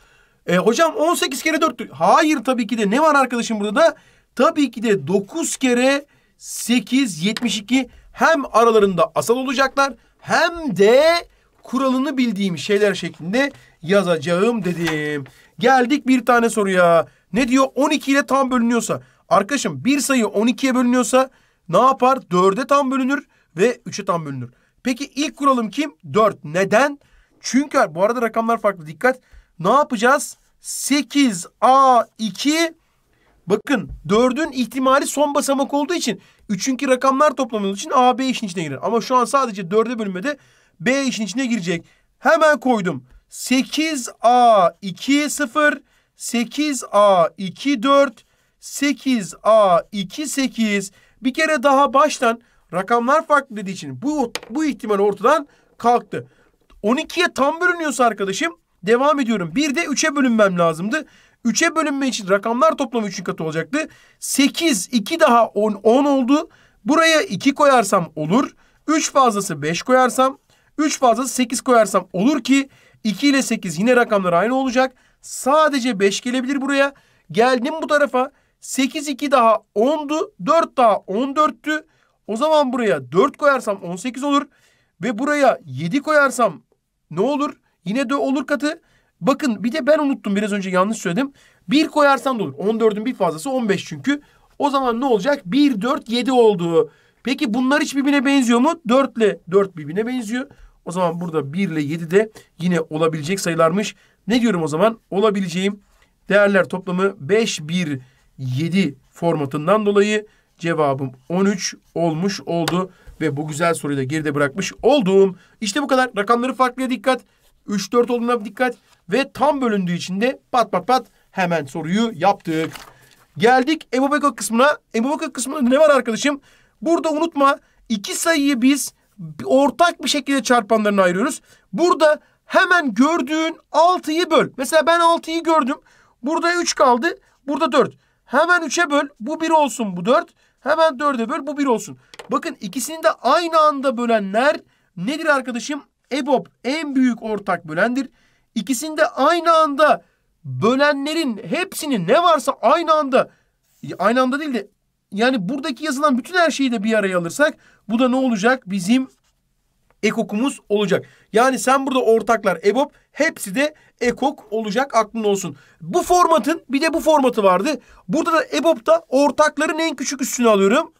E, hocam 18 kere 4. Hayır tabii ki de. Ne var arkadaşım burada da? Tabii ki de 9 kere 8, 72 hem aralarında asal olacaklar hem de kuralını bildiğim şeyler şeklinde yazacağım dedim. Geldik bir tane soruya. Ne diyor? 12 ile tam bölünüyorsa. Arkadaşım bir sayı 12'ye bölünüyorsa ne yapar? 4'e tam bölünür ve 3'e tam bölünür. Peki ilk kuralım kim? 4. Neden? Çünkü bu arada rakamlar farklı dikkat. Ne yapacağız? 8A2 bakın 4'ün ihtimali son basamak olduğu için 3'ünki rakamlar toplamı için A B işin içine girer. Ama şu an sadece 4'e bölünmede B işin içine girecek. Hemen koydum. 8A2 0 8A2 4 8A2 8 bir kere daha baştan rakamlar farklı dediği için bu bu ihtimal ortadan kalktı. 12'ye tam bölünüyorsa arkadaşım devam ediyorum. Bir de 3'e bölünmem lazımdı. 3'e bölünme için rakamlar toplamı 3'ün katı olacaktı. 8, 2 daha 10, 10 oldu. Buraya 2 koyarsam olur. 3 fazlası 5 koyarsam, 3 fazlası 8 koyarsam olur ki 2 ile 8 yine rakamlar aynı olacak. Sadece 5 gelebilir buraya. Geldim bu tarafa. 8, 2 daha 10'du. 4 daha 14'tü. O zaman buraya 4 koyarsam 18 olur. Ve buraya 7 koyarsam ne olur? Yine de olur katı. Bakın bir de ben unuttum biraz önce yanlış söyledim. 1 koyarsan da olur. 14'ün bir fazlası 15 çünkü. O zaman ne olacak? 1, 4, 7 oldu. Peki bunlar hiç birbirine benziyor mu? 4 ile 4 birbirine benziyor. O zaman burada 1 ile 7 de yine olabilecek sayılarmış. Ne diyorum o zaman? Olabileceğim değerler toplamı 5, 1, 7 formatından dolayı cevabım 13 olmuş oldu. Ve bu güzel soruyu da geride bırakmış olduğum. İşte bu kadar. Rakamları farklıya dikkat. 3-4 olduğuna dikkat. Ve tam bölündüğü için de pat pat pat hemen soruyu yaptık. Geldik Ebu Bekir kısmına. Ebu Bekir kısmında ne var arkadaşım? Burada unutma iki sayıyı biz ortak bir şekilde çarpanlarına ayırıyoruz. Burada hemen gördüğün 6'yı böl. Mesela ben 6'yı gördüm. Burada 3 kaldı. Burada 4. Hemen 3'e böl. Bu 1 olsun. Bu 4. Hemen 4'e böl. Bu 1 olsun. Bakın ikisini de aynı anda bölenler nedir arkadaşım? EBOB en büyük ortak bölendir. İkisini de aynı anda bölenlerin hepsini ne varsa aynı anda aynı anda değil de yani buradaki yazılan bütün her şeyi de bir araya alırsak bu da ne olacak? Bizim ekokumuz olacak. Yani sen burada ortaklar EBOB hepsi de ekok olacak aklın olsun. Bu formatın bir de bu formatı vardı. Burada da EBOB'da ortakların en küçük üstünü alıyorum.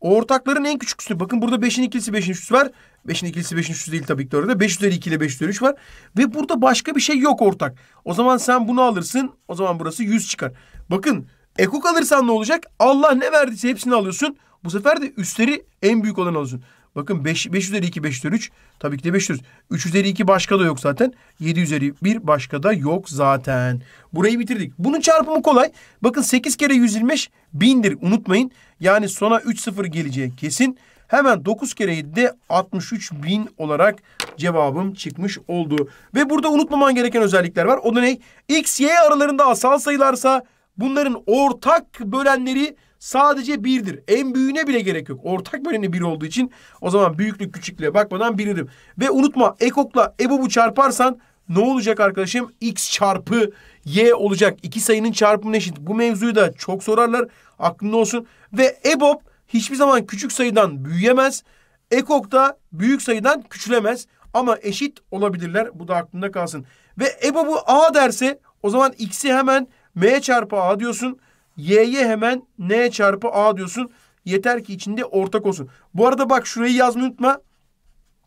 Ortakların en küçüksü. Bakın burada 5'in ikilisi 5'in üçlüsü var. 5'in ikilisi 5'in üçlüsü değil tabii ki orada. 5 üzeri 2 ile 5 üzeri 3 var. Ve burada başka bir şey yok ortak. O zaman sen bunu alırsın. O zaman burası 100 çıkar. Bakın ekok alırsan ne olacak? Allah ne verdiyse hepsini alıyorsun. Bu sefer de üstleri en büyük olan alıyorsun. Bakın 5, 5 üzeri 2, 5 üzeri 3. Tabii ki de 5 üzeri 3. üzeri 2 başka da yok zaten. 7 üzeri 1 başka da yok zaten. Burayı bitirdik. Bunun çarpımı kolay. Bakın 8 kere 125 bindir. Unutmayın. Yani sona 3 sıfır geleceği kesin. Hemen 9 kere 7'de 63 bin olarak cevabım çıkmış oldu. Ve burada unutmaman gereken özellikler var. O da ne? X, Y aralarında asal sayılarsa bunların ortak bölenleri sadece birdir. En büyüğüne bile gerek yok. Ortak böleni bir olduğu için o zaman büyüklük küçüklüğe bakmadan biridir Ve unutma ekokla ebobu çarparsan ne olacak arkadaşım? X çarpı Y olacak. İki sayının çarpımı eşit. Bu mevzuyu da çok sorarlar. Aklında olsun. Ve EBOB hiçbir zaman küçük sayıdan büyüyemez. EKOK da büyük sayıdan küçülemez. Ama eşit olabilirler. Bu da aklında kalsın. Ve EBOB'u A derse o zaman X'i hemen M çarpı A diyorsun. Y'ye hemen N çarpı A diyorsun. Yeter ki içinde ortak olsun. Bu arada bak şurayı yazmayı unutma.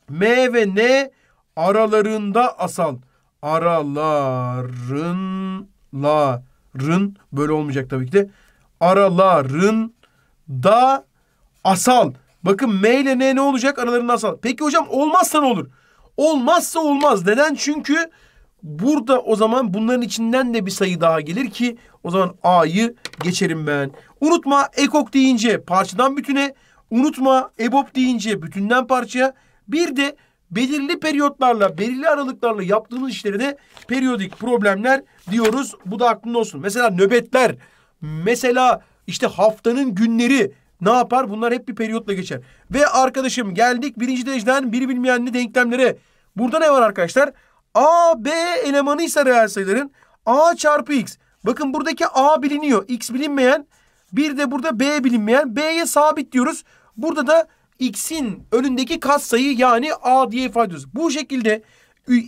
M ve N aralarında asal. Aralarınların böyle olmayacak tabii ki de. Araların da asal. Bakın M ile N ne olacak? Aralarında asal. Peki hocam olmazsa ne olur? Olmazsa olmaz. Neden? Çünkü Burada o zaman bunların içinden de bir sayı daha gelir ki o zaman A'yı geçerim ben. Unutma ekok deyince parçadan bütüne, unutma ebop deyince bütünden parçaya. Bir de belirli periyotlarla, belirli aralıklarla yaptığınız işlere de periyodik problemler diyoruz. Bu da aklında olsun. Mesela nöbetler, mesela işte haftanın günleri ne yapar? Bunlar hep bir periyotla geçer. Ve arkadaşım geldik birinci dereceden biri bilmeyenli denklemlere. Burada ne var arkadaşlar? Arkadaşlar A, B elemanıysa reel sayıların A çarpı X. Bakın buradaki A biliniyor. X bilinmeyen. Bir de burada B bilinmeyen. B'ye sabit diyoruz. Burada da X'in önündeki katsayı yani A diye ifade ediyoruz. Bu şekilde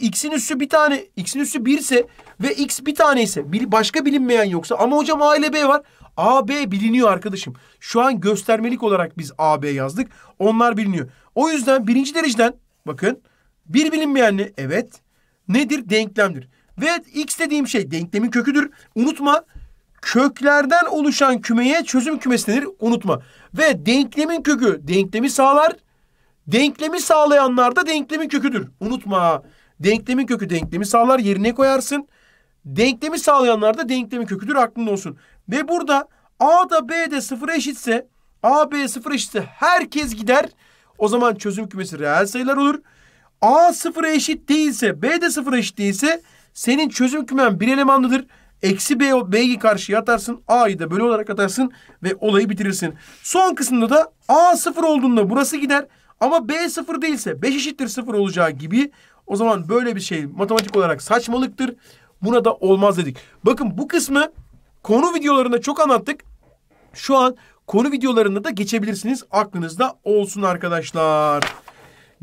X'in üssü bir tane, X'in üssü bir ise ve X bir tane ise bir başka bilinmeyen yoksa ama hocam A ile B var. A, B biliniyor arkadaşım. Şu an göstermelik olarak biz A, B yazdık. Onlar biliniyor. O yüzden birinci dereceden bakın bir bilinmeyenli evet nedir? Denklemdir. Ve x dediğim şey denklemin köküdür. Unutma köklerden oluşan kümeye çözüm kümesi denir. Unutma. Ve denklemin kökü denklemi sağlar. Denklemi sağlayanlar da denklemin köküdür. Unutma. Denklemin kökü denklemi sağlar. Yerine koyarsın. Denklemi sağlayanlar da denklemin köküdür. Aklında olsun. Ve burada a da b de sıfır eşitse a b sıfır eşitse herkes gider. O zaman çözüm kümesi reel sayılar olur. A sıfıra eşit değilse B de sıfıra eşit değilse senin çözüm kümen bir elemanlıdır. Eksi B, B'yi karşıya atarsın. A'yı da böyle olarak atarsın ve olayı bitirirsin. Son kısımda da A sıfır olduğunda burası gider. Ama B sıfır değilse 5 eşittir sıfır olacağı gibi. O zaman böyle bir şey matematik olarak saçmalıktır. Buna da olmaz dedik. Bakın bu kısmı konu videolarında çok anlattık. Şu an konu videolarında da geçebilirsiniz. Aklınızda olsun arkadaşlar.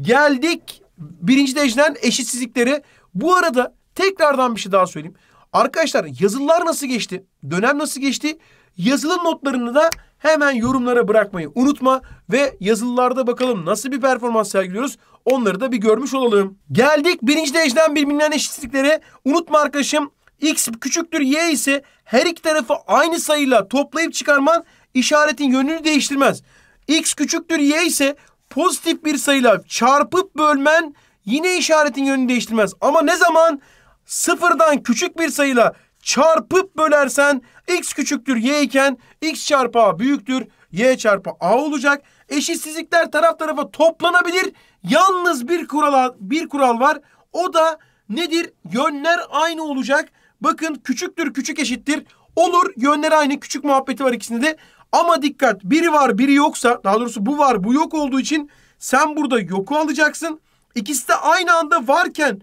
Geldik Birinci dereceden eşitsizlikleri. Bu arada tekrardan bir şey daha söyleyeyim. Arkadaşlar yazılılar nasıl geçti? Dönem nasıl geçti? Yazılı notlarını da hemen yorumlara bırakmayı unutma. Ve yazılılarda bakalım nasıl bir performans sergiliyoruz. Onları da bir görmüş olalım. Geldik birinci dereceden birbirinden eşitsizliklere. Unutma arkadaşım x küçüktür y ise her iki tarafı aynı sayıyla toplayıp çıkarman işaretin yönünü değiştirmez. x küçüktür y ise pozitif bir sayıyla çarpıp bölmen yine işaretin yönünü değiştirmez. Ama ne zaman sıfırdan küçük bir sayıyla çarpıp bölersen x küçüktür y iken x çarpı a büyüktür y çarpı a olacak. Eşitsizlikler taraf tarafa toplanabilir. Yalnız bir kural bir kural var. O da nedir? Yönler aynı olacak. Bakın küçüktür küçük eşittir olur. yönler aynı. Küçük muhabbeti var ikisinde de. Ama dikkat biri var biri yoksa daha doğrusu bu var bu yok olduğu için sen burada yoku alacaksın. İkisi de aynı anda varken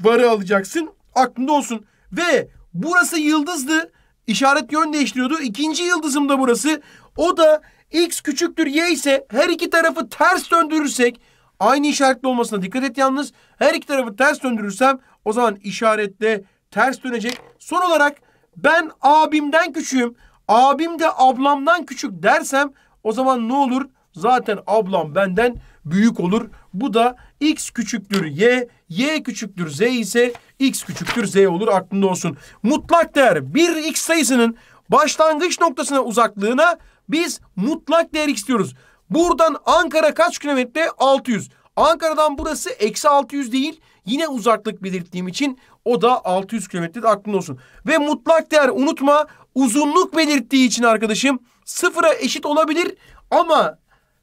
varı alacaksın. Aklında olsun. Ve burası yıldızdı. İşaret yön değiştiriyordu. İkinci yıldızım da burası. O da x küçüktür y ise her iki tarafı ters döndürürsek aynı işaretli olmasına dikkat et yalnız. Her iki tarafı ters döndürürsem o zaman işaretle ters dönecek. Son olarak ben abimden küçüğüm abim de ablamdan küçük dersem o zaman ne olur? Zaten ablam benden büyük olur. Bu da x küçüktür y, y küçüktür z ise x küçüktür z olur aklında olsun. Mutlak değer bir x sayısının başlangıç noktasına uzaklığına biz mutlak değer x diyoruz. Buradan Ankara kaç kilometre? 600. Ankara'dan burası eksi 600 değil. Yine uzaklık belirttiğim için o da 600 kilometre aklında olsun. Ve mutlak değer unutma uzunluk belirttiği için arkadaşım sıfıra eşit olabilir ama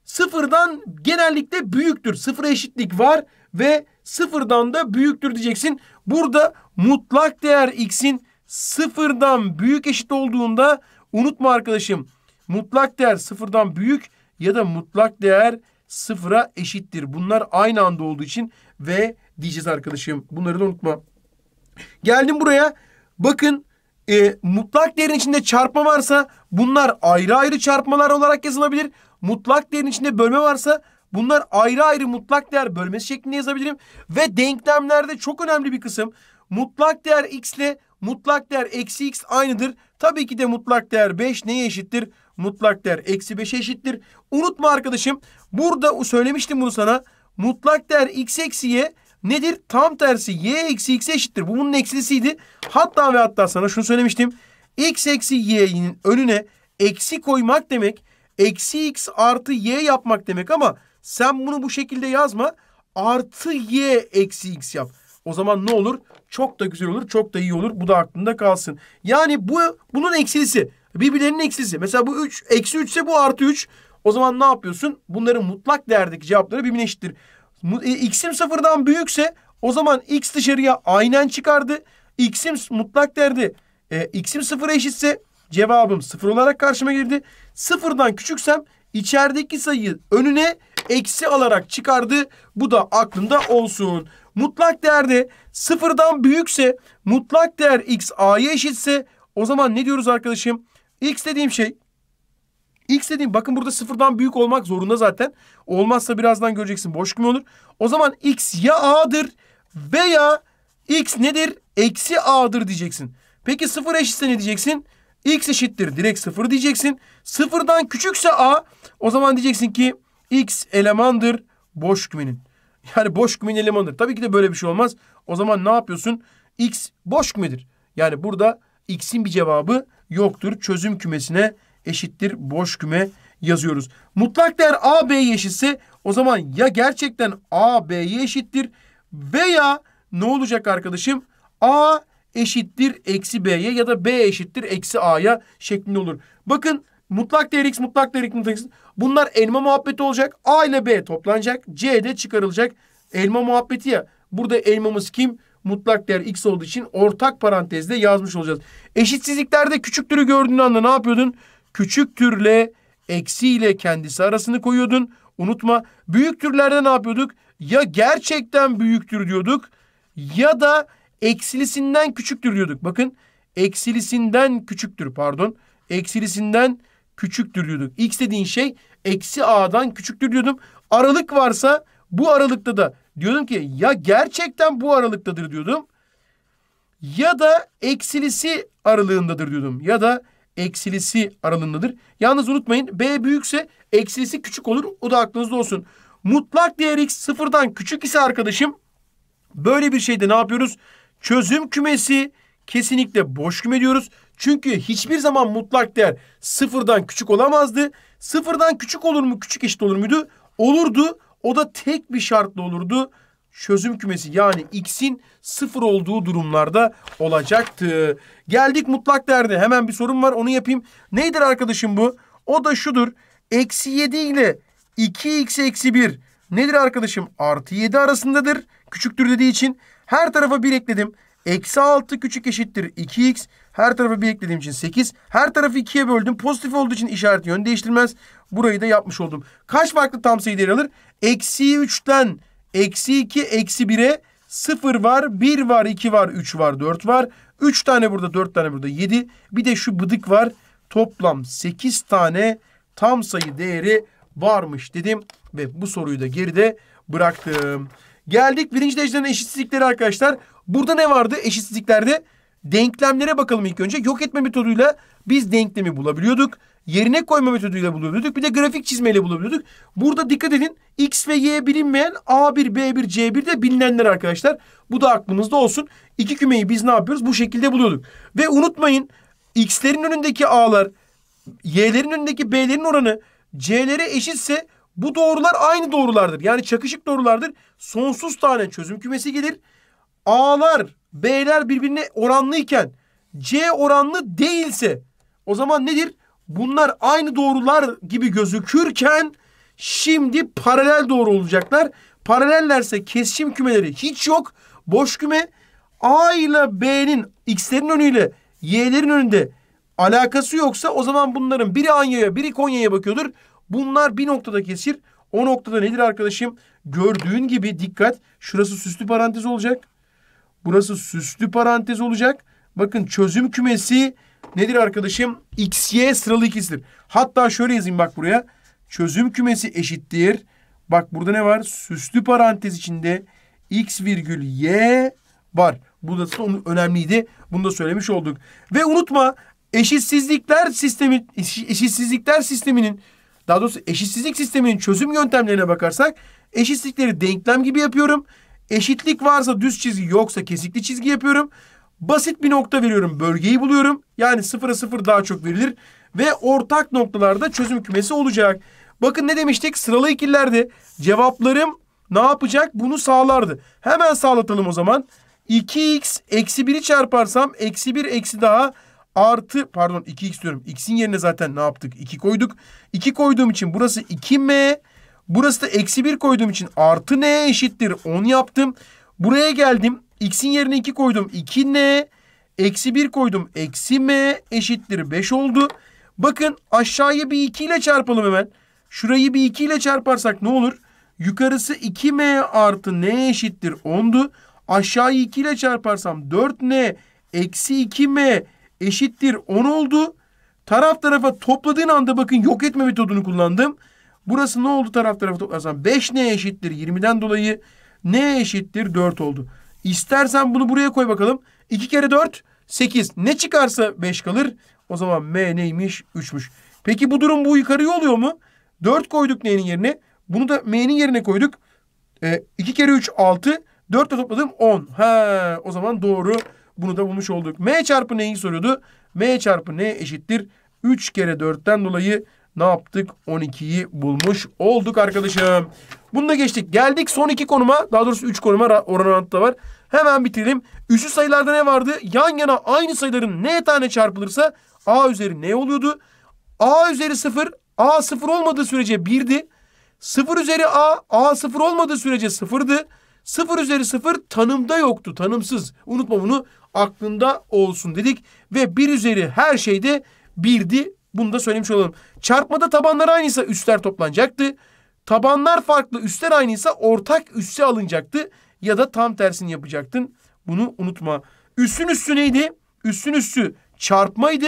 sıfırdan genellikle büyüktür. Sıfıra eşitlik var ve sıfırdan da büyüktür diyeceksin. Burada mutlak değer x'in sıfırdan büyük eşit olduğunda unutma arkadaşım. Mutlak değer sıfırdan büyük ya da mutlak değer sıfıra eşittir. Bunlar aynı anda olduğu için ve diyeceğiz arkadaşım. Bunları da unutma. Geldim buraya. Bakın e, mutlak değerin içinde çarpma varsa bunlar ayrı ayrı çarpmalar olarak yazılabilir. Mutlak değerin içinde bölme varsa bunlar ayrı ayrı mutlak değer bölmesi şeklinde yazabilirim. Ve denklemlerde çok önemli bir kısım. Mutlak değer x ile mutlak değer eksi x aynıdır. Tabii ki de mutlak değer 5 neye eşittir? Mutlak değer eksi 5'e eşittir. Unutma arkadaşım burada söylemiştim bunu sana. Mutlak değer x eksi y nedir? Tam tersi y eksi x eşittir. Bu bunun eksilisiydi. Hatta ve hatta sana şunu söylemiştim. x eksi y'nin önüne eksi koymak demek eksi x artı y yapmak demek ama sen bunu bu şekilde yazma. Artı y eksi x yap. O zaman ne olur? Çok da güzel olur, çok da iyi olur. Bu da aklında kalsın. Yani bu bunun eksilisi. Birbirlerinin eksilisi. Mesela bu 3, eksi 3 ise bu artı 3. O zaman ne yapıyorsun? Bunların mutlak değerdeki cevapları birbirine eşittir. E, x'im sıfırdan büyükse o zaman x dışarıya aynen çıkardı. x'im mutlak değerdi. E, x'im sıfıra eşitse cevabım sıfır olarak karşıma girdi. Sıfırdan küçüksem içerideki sayıyı önüne eksi alarak çıkardı. Bu da aklında olsun. Mutlak değerde sıfırdan büyükse mutlak değer x a'ya eşitse o zaman ne diyoruz arkadaşım? x dediğim şey X dediğim bakın burada sıfırdan büyük olmak zorunda zaten. Olmazsa birazdan göreceksin boş küme olur. O zaman X ya A'dır veya X nedir? Eksi A'dır diyeceksin. Peki sıfır eşitse ne diyeceksin? X eşittir direkt sıfır diyeceksin. Sıfırdan küçükse A o zaman diyeceksin ki X elemandır boş kümenin. Yani boş kümenin elemandır. Tabii ki de böyle bir şey olmaz. O zaman ne yapıyorsun? X boş kümedir. Yani burada X'in bir cevabı yoktur. Çözüm kümesine eşittir boş küme yazıyoruz. Mutlak değer A B'ye eşitse o zaman ya gerçekten A B'ye eşittir veya ne olacak arkadaşım? A eşittir eksi B'ye ya da B eşittir eksi A'ya şeklinde olur. Bakın mutlak değer X mutlak değer X mutlak X. Bunlar elma muhabbeti olacak. A ile B toplanacak. C de çıkarılacak. Elma muhabbeti ya. Burada elmamız kim? Mutlak değer X olduğu için ortak parantezde yazmış olacağız. Eşitsizliklerde küçüktürü gördüğün anda ne yapıyordun? Küçük türle eksi ile kendisi arasını koyuyordun. Unutma büyük türlerde ne yapıyorduk? Ya gerçekten büyüktür diyorduk ya da eksilisinden küçüktür diyorduk. Bakın eksilisinden küçüktür pardon. Eksilisinden küçüktür diyorduk. X dediğin şey eksi A'dan küçüktür diyordum. Aralık varsa bu aralıkta da diyordum ki ya gerçekten bu aralıktadır diyordum. Ya da eksilisi aralığındadır diyordum. Ya da eksilisi aralığındadır. Yalnız unutmayın b büyükse eksilisi küçük olur. O da aklınızda olsun. Mutlak değer x sıfırdan küçük ise arkadaşım böyle bir şeyde ne yapıyoruz? Çözüm kümesi kesinlikle boş küme diyoruz. Çünkü hiçbir zaman mutlak değer sıfırdan küçük olamazdı. Sıfırdan küçük olur mu küçük eşit olur muydu? Olurdu. O da tek bir şartla olurdu çözüm kümesi yani x'in sıfır olduğu durumlarda olacaktı. Geldik mutlak değerde. Hemen bir sorun var onu yapayım. Neydir arkadaşım bu? O da şudur. Eksi 7 ile 2x eksi 1 nedir arkadaşım? Artı 7 arasındadır. Küçüktür dediği için her tarafa 1 ekledim. Eksi 6 küçük eşittir 2x. Her tarafı 1 eklediğim için 8. Her tarafı 2'ye böldüm. Pozitif olduğu için işareti yön değiştirmez. Burayı da yapmış oldum. Kaç farklı tam sayı değer alır? Eksi 3'ten Eksi 2, eksi 1'e 0 var, 1 var, 2 var, 3 var, 4 var. 3 tane burada, 4 tane burada, 7. Bir de şu bıdık var. Toplam 8 tane tam sayı değeri varmış dedim. Ve bu soruyu da geride bıraktım. Geldik birinci derecelerin eşitsizlikleri arkadaşlar. Burada ne vardı eşitsizliklerde? Denklemlere bakalım ilk önce. Yok etme metoduyla biz denklemi bulabiliyorduk. Yerine koyma metoduyla bulabiliyorduk. Bir de grafik çizmeyle bulabiliyorduk. Burada dikkat edin. X ve Y bilinmeyen A1, B1, C1 de bilinenler arkadaşlar. Bu da aklınızda olsun. İki kümeyi biz ne yapıyoruz? Bu şekilde buluyorduk. Ve unutmayın X'lerin önündeki A'lar, Y'lerin önündeki B'lerin oranı C'lere eşitse bu doğrular aynı doğrulardır. Yani çakışık doğrulardır. Sonsuz tane çözüm kümesi gelir. A'lar B'ler birbirine oranlıyken C oranlı değilse o zaman nedir? Bunlar aynı doğrular gibi gözükürken şimdi paralel doğru olacaklar. Paralellerse kesişim kümeleri hiç yok. Boş küme A ile B'nin X'lerin önüyle Y'lerin önünde alakası yoksa o zaman bunların biri Anya'ya biri Konya'ya bakıyordur. Bunlar bir noktada kesir. O noktada nedir arkadaşım? Gördüğün gibi dikkat şurası süslü parantez olacak. Burası süslü parantez olacak. Bakın çözüm kümesi nedir arkadaşım? XY sıralı ikisidir. Hatta şöyle yazayım bak buraya. Çözüm kümesi eşittir. Bak burada ne var? Süslü parantez içinde x virgül y var. Bu da onun önemliydi. Bunu da söylemiş olduk. Ve unutma eşitsizlikler sistemi eşitsizlikler sisteminin daha doğrusu eşitsizlik sisteminin çözüm yöntemlerine bakarsak eşitsizlikleri denklem gibi yapıyorum. Eşitlik varsa düz çizgi yoksa kesikli çizgi yapıyorum. Basit bir nokta veriyorum. Bölgeyi buluyorum. Yani sıfıra sıfır daha çok verilir. Ve ortak noktalarda çözüm kümesi olacak. Bakın ne demiştik? Sıralı ikillerde cevaplarım ne yapacak? Bunu sağlardı. Hemen sağlatalım o zaman. 2x eksi 1'i çarparsam eksi 1 eksi daha artı pardon 2x diyorum. x'in yerine zaten ne yaptık? 2 koyduk. 2 koyduğum için burası 2m Burası da eksi 1 koyduğum için artı n eşittir 10 yaptım. Buraya geldim. X'in yerine 2 koydum. 2n eksi 1 koydum. Eksi m eşittir 5 oldu. Bakın aşağıya bir 2 ile çarpalım hemen. Şurayı bir 2 ile çarparsak ne olur? Yukarısı 2m artı n eşittir 10'du. Aşağıyı 2 ile çarparsam 4n eksi 2m eşittir 10 oldu. Taraf tarafa topladığın anda bakın yok etme metodunu kullandım. Burası ne oldu taraf tarafa toplarsan? 5 ne eşittir? 20'den dolayı ne eşittir? 4 oldu. İstersen bunu buraya koy bakalım. 2 kere 4 8. Ne çıkarsa 5 kalır. O zaman M neymiş? 3'müş. Peki bu durum bu yukarıya oluyor mu? 4 koyduk N'nin yerine. Bunu da M'nin yerine koyduk. E, kere 3 6. 4 ile topladım 10. Ha, o zaman doğru. Bunu da bulmuş olduk. M çarpı neyi soruyordu? M çarpı ne eşittir? 3 kere 4'ten dolayı ne yaptık? 12'yi bulmuş olduk arkadaşım. Bunu da geçtik. Geldik son iki konuma. Daha doğrusu üç konuma oran orantıda var. Hemen bitirelim. Üçlü sayılarda ne vardı? Yan yana aynı sayıların ne tane çarpılırsa A üzeri ne oluyordu? A üzeri 0. A 0 olmadığı sürece 1'di. 0 üzeri A. A 0 olmadığı sürece 0'dı. 0 üzeri 0 tanımda yoktu. Tanımsız. Unutma bunu aklında olsun dedik. Ve 1 üzeri her şeyde 1'di bunu da söylemiş olalım. Çarpmada tabanlar aynıysa üstler toplanacaktı. Tabanlar farklı, üstler aynıysa ortak üsse alınacaktı. Ya da tam tersini yapacaktın. Bunu unutma. Üssün üssü neydi? Üssün üssü çarpmaydı.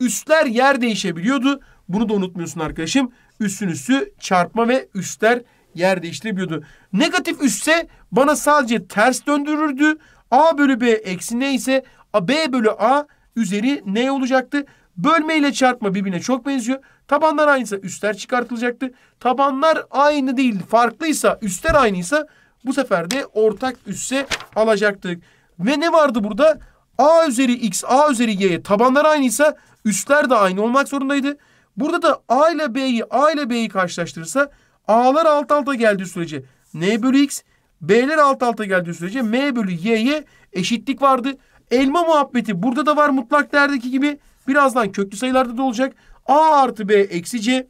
Üstler yer değişebiliyordu. Bunu da unutmuyorsun arkadaşım. Üssün üssü çarpma ve üstler yer değiştirebiliyordu. Negatif üsse bana sadece ters döndürürdü. A bölü B eksi neyse, A, B bölü A üzeri ne olacaktı? Bölme ile çarpma birbirine çok benziyor. Tabanlar aynıysa üstler çıkartılacaktı. Tabanlar aynı değil farklıysa üstler aynıysa bu sefer de ortak üsse alacaktık. Ve ne vardı burada? A üzeri x, A üzeri y'ye tabanlar aynıysa üstler de aynı olmak zorundaydı. Burada da A ile B'yi, A ile B'yi karşılaştırırsa A'lar alt alta geldiği sürece N bölü X, B'ler alt alta geldiği sürece M bölü Y'ye eşitlik vardı. Elma muhabbeti burada da var mutlak değerdeki gibi. Birazdan köklü sayılarda da olacak. A artı B eksi C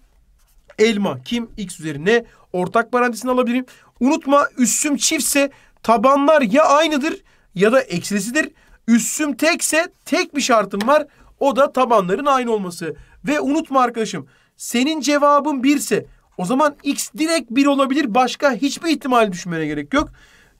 elma kim x üzerine ortak parantezini alabilirim. Unutma üssüm çiftse tabanlar ya aynıdır ya da eksilisidir. Üssüm tekse tek bir şartım var. O da tabanların aynı olması. Ve unutma arkadaşım senin cevabın birse o zaman x direkt bir olabilir. Başka hiçbir ihtimal düşünmene gerek yok.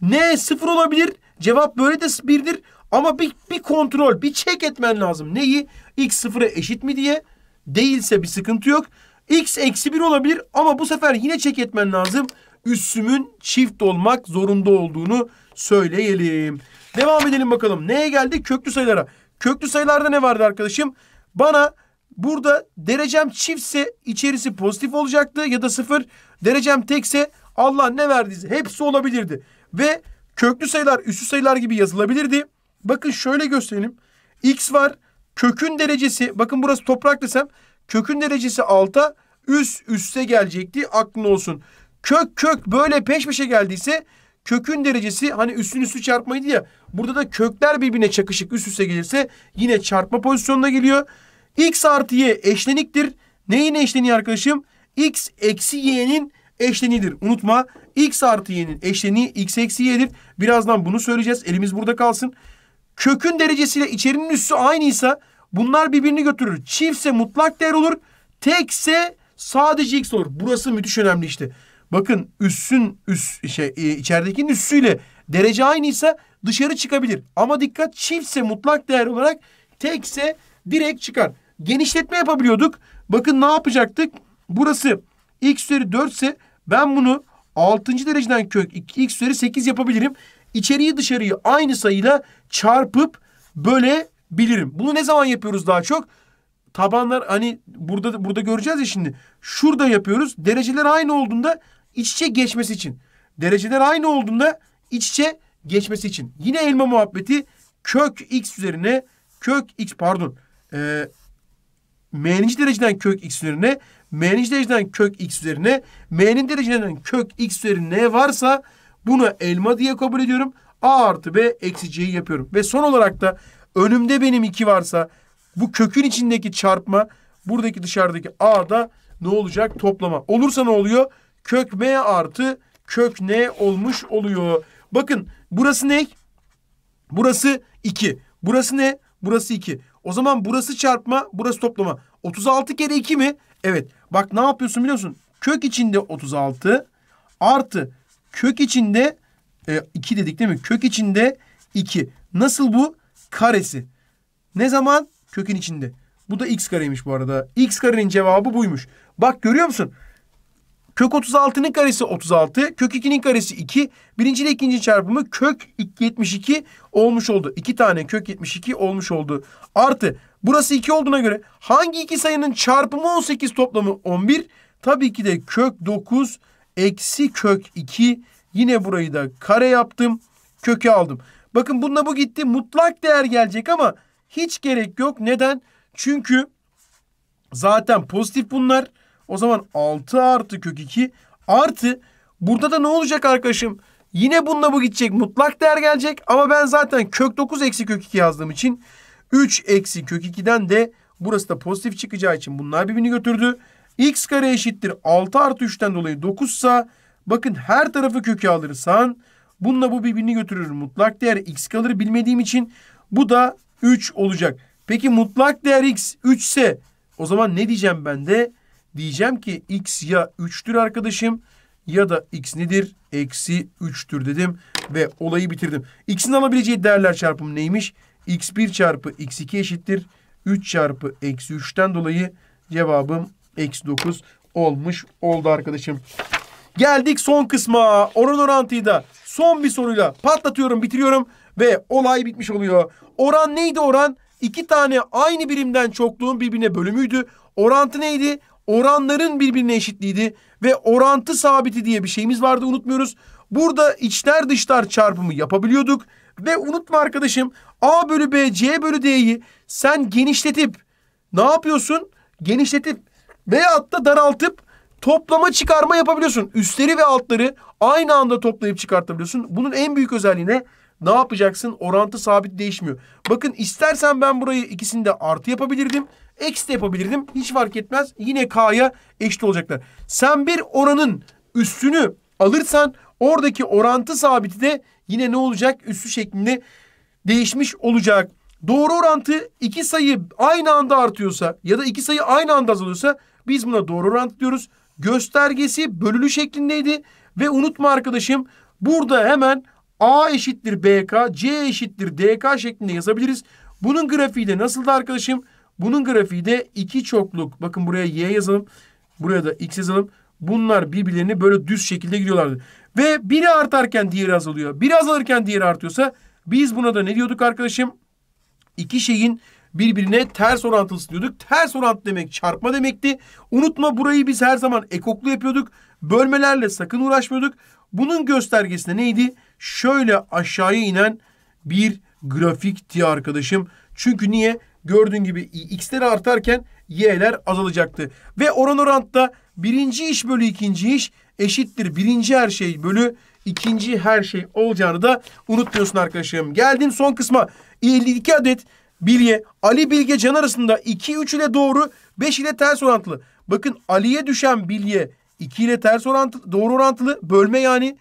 N sıfır olabilir. Cevap böyle de birdir. Ama bir, bir kontrol, bir çek etmen lazım. Neyi? X sıfıra eşit mi diye. Değilse bir sıkıntı yok. X eksi bir olabilir ama bu sefer yine çek etmen lazım. Üssümün çift olmak zorunda olduğunu söyleyelim. Devam edelim bakalım. Neye geldik? Köklü sayılara. Köklü sayılarda ne vardı arkadaşım? Bana burada derecem çiftse içerisi pozitif olacaktı ya da sıfır. Derecem tekse Allah ne verdiyse hepsi olabilirdi. Ve köklü sayılar üssü sayılar gibi yazılabilirdi. Bakın şöyle gösterelim. X var. Kökün derecesi bakın burası toprak desem kökün derecesi alta üst üste gelecekti. Aklın olsun. Kök kök böyle peş peşe geldiyse kökün derecesi hani üstün üstü çarpmaydı ya. Burada da kökler birbirine çakışık üst üste gelirse yine çarpma pozisyonuna geliyor. X artı Y eşleniktir. Neyin eşleniği arkadaşım? X eksi Y'nin eşleniğidir. Unutma x artı y'nin eşleniği x eksi y'dir. Birazdan bunu söyleyeceğiz. Elimiz burada kalsın. Kökün derecesiyle içerinin üssü aynıysa bunlar birbirini götürür. Çiftse mutlak değer olur. Tekse sadece x olur. Burası müthiş önemli işte. Bakın üssün üs şey e, içeridekinin üssüyle derece aynıysa dışarı çıkabilir. Ama dikkat çiftse mutlak değer olarak tekse direkt çıkar. Genişletme yapabiliyorduk. Bakın ne yapacaktık? Burası x üzeri 4 ise ben bunu 6. dereceden kök x üzeri 8 yapabilirim içeriği dışarıyı aynı sayıyla çarpıp bölebilirim. Bunu ne zaman yapıyoruz daha çok? Tabanlar hani burada burada göreceğiz ya şimdi. Şurada yapıyoruz. Dereceler aynı olduğunda iç içe geçmesi için. Dereceler aynı olduğunda iç içe geçmesi için. Yine elma muhabbeti kök x üzerine kök x pardon e, m'nin dereceden kök x üzerine m'nin dereceden kök x üzerine m'nin dereceden kök x üzerine ne varsa bunu elma diye kabul ediyorum. A artı B eksi C'yi yapıyorum. Ve son olarak da önümde benim 2 varsa bu kökün içindeki çarpma buradaki dışarıdaki A da ne olacak? Toplama. Olursa ne oluyor? Kök M artı kök N olmuş oluyor. Bakın burası ne? Burası 2. Burası ne? Burası 2. O zaman burası çarpma, burası toplama. 36 kere 2 mi? Evet. Bak ne yapıyorsun biliyorsun Kök içinde 36 artı Kök içinde 2 e, dedik değil mi? Kök içinde iki Nasıl bu? Karesi. Ne zaman? Kökün içinde. Bu da x kareymiş bu arada. X karenin cevabı buymuş. Bak görüyor musun? Kök 36'nın karesi 36. Kök 2'nin karesi 2. Birinci ile ikinci çarpımı kök 72 olmuş oldu. İki tane kök 72 olmuş oldu. Artı burası 2 olduğuna göre hangi iki sayının çarpımı 18 toplamı 11? Tabii ki de kök 9 Eksi kök 2. Yine burayı da kare yaptım. Kökü aldım. Bakın bununla bu gitti. Mutlak değer gelecek ama hiç gerek yok. Neden? Çünkü zaten pozitif bunlar. O zaman 6 artı kök 2 artı burada da ne olacak arkadaşım? Yine bununla bu gidecek. Mutlak değer gelecek. Ama ben zaten kök 9 eksi kök 2 yazdığım için 3 eksi kök 2'den de burası da pozitif çıkacağı için bunlar birbirini götürdü x kare eşittir 6 artı 3'ten dolayı 9 sa bakın her tarafı köke alırsan bununla bu birbirini götürür. Mutlak değer x kalır bilmediğim için bu da 3 olacak. Peki mutlak değer x 3 ise o zaman ne diyeceğim ben de? Diyeceğim ki x ya 3'tür arkadaşım ya da x nedir? Eksi 3'tür dedim ve olayı bitirdim. X'in alabileceği değerler çarpımı neymiş? x1 çarpı x2 eşittir. 3 çarpı eksi 3'ten dolayı cevabım Eksi 9 olmuş oldu arkadaşım. Geldik son kısma. Oran orantıyı da son bir soruyla patlatıyorum, bitiriyorum ve olay bitmiş oluyor. Oran neydi oran? İki tane aynı birimden çokluğun birbirine bölümüydü. Orantı neydi? Oranların birbirine eşitliydi ve orantı sabiti diye bir şeyimiz vardı unutmuyoruz. Burada içler dışlar çarpımı yapabiliyorduk ve unutma arkadaşım A bölü B, C bölü D'yi sen genişletip ne yapıyorsun? Genişletip Veyahut da daraltıp toplama çıkarma yapabiliyorsun. Üstleri ve altları aynı anda toplayıp çıkartabiliyorsun. Bunun en büyük özelliği ne? Ne yapacaksın? Orantı sabit değişmiyor. Bakın istersen ben burayı ikisinde artı yapabilirdim. Eksi de yapabilirdim. Hiç fark etmez. Yine K'ya eşit olacaklar. Sen bir oranın üstünü alırsan oradaki orantı sabiti de yine ne olacak? Üstü şeklinde değişmiş olacak. Doğru orantı iki sayı aynı anda artıyorsa ya da iki sayı aynı anda azalıyorsa biz buna doğru orantı diyoruz. Göstergesi bölülü şeklindeydi. Ve unutma arkadaşım burada hemen A eşittir BK, C eşittir DK şeklinde yazabiliriz. Bunun grafiği de nasıldı arkadaşım? Bunun grafiği de iki çokluk. Bakın buraya Y yazalım. Buraya da X yazalım. Bunlar birbirlerini böyle düz şekilde gidiyorlardı. Ve biri artarken diğeri azalıyor. Biri azalırken diğeri artıyorsa biz buna da ne diyorduk arkadaşım? İki şeyin birbirine ters orantılı diyorduk. Ters orantı demek çarpma demekti. Unutma burayı biz her zaman ekoklu yapıyorduk. Bölmelerle sakın uğraşmıyorduk. Bunun göstergesi de neydi? Şöyle aşağıya inen bir grafikti arkadaşım. Çünkü niye? Gördüğün gibi x'ler artarken y'ler azalacaktı. Ve oran orantta birinci iş bölü ikinci iş eşittir. Birinci her şey bölü ikinci her şey olacağını da unutmuyorsun arkadaşım. Geldim son kısma. 52 adet Bilye, Ali Bilge Can arasında 2-3 ile doğru 5 ile ters orantılı. Bakın Ali'ye düşen bilye 2 ile ters orantılı, doğru orantılı bölme yani.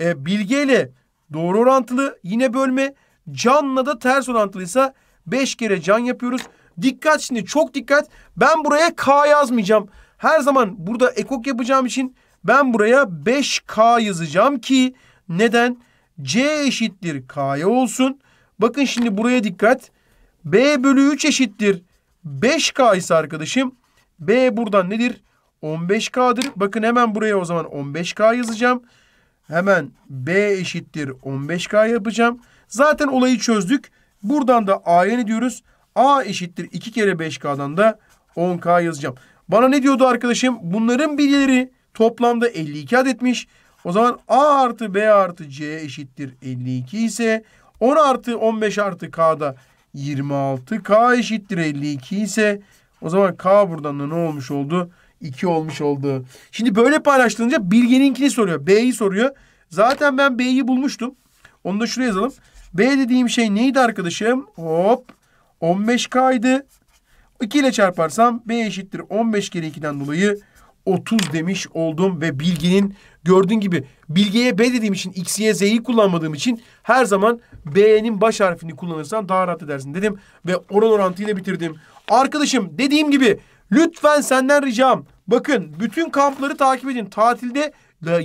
E, bilge ile doğru orantılı yine bölme. Canla da ters orantılıysa 5 kere can yapıyoruz. Dikkat şimdi çok dikkat. Ben buraya K yazmayacağım. Her zaman burada ekok yapacağım için ben buraya 5K yazacağım ki neden? C eşittir K'ya olsun. Bakın şimdi buraya dikkat. B bölü 3 eşittir. 5K ise arkadaşım B buradan nedir? 15K'dır. Bakın hemen buraya o zaman 15K yazacağım. Hemen B eşittir 15K yapacağım. Zaten olayı çözdük. Buradan da A'ya ne diyoruz? A eşittir 2 kere 5K'dan da 10K yazacağım. Bana ne diyordu arkadaşım? Bunların bilgileri toplamda 52 adetmiş. O zaman A artı B artı C eşittir 52 ise 10 artı 15 artı K'da 26. K eşittir 52 ise o zaman K buradan da ne olmuş oldu? 2 olmuş oldu. Şimdi böyle paylaştırınca bilgeninkini soruyor. B'yi soruyor. Zaten ben B'yi bulmuştum. Onu da şuraya yazalım. B dediğim şey neydi arkadaşım? Hop. 15K'ydı. 2 ile çarparsam B eşittir 15 kere 2'den dolayı 30 demiş oldum ve bilginin gördüğün gibi bilgiye B dediğim için X, Y, Z'yi kullanmadığım için her zaman B'nin baş harfini kullanırsan daha rahat edersin dedim. Ve oran orantıyla bitirdim. Arkadaşım dediğim gibi lütfen senden ricam. Bakın bütün kampları takip edin. Tatilde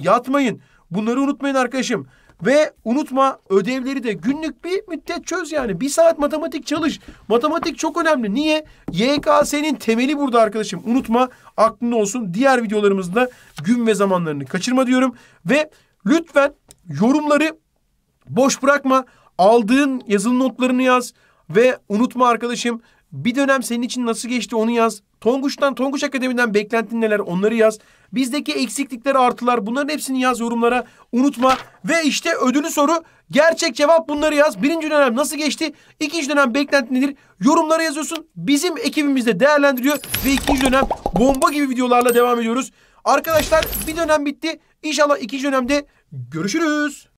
yatmayın. Bunları unutmayın arkadaşım. Ve unutma ödevleri de günlük bir müddet çöz yani. Bir saat matematik çalış. Matematik çok önemli. Niye? YKS'nin temeli burada arkadaşım. Unutma aklında olsun. Diğer videolarımızda gün ve zamanlarını kaçırma diyorum. Ve lütfen yorumları boş bırakma. Aldığın yazılı notlarını yaz. Ve unutma arkadaşım bir dönem senin için nasıl geçti onu yaz. Tonguç'tan, Tonguç Akademi'den beklentin neler onları yaz. Bizdeki eksiklikler artılar bunların hepsini yaz yorumlara unutma. Ve işte ödülü soru gerçek cevap bunları yaz. Birinci dönem nasıl geçti? İkinci dönem beklentin nedir? Yorumlara yazıyorsun. Bizim ekibimiz de değerlendiriyor. Ve ikinci dönem bomba gibi videolarla devam ediyoruz. Arkadaşlar bir dönem bitti. İnşallah ikinci dönemde görüşürüz.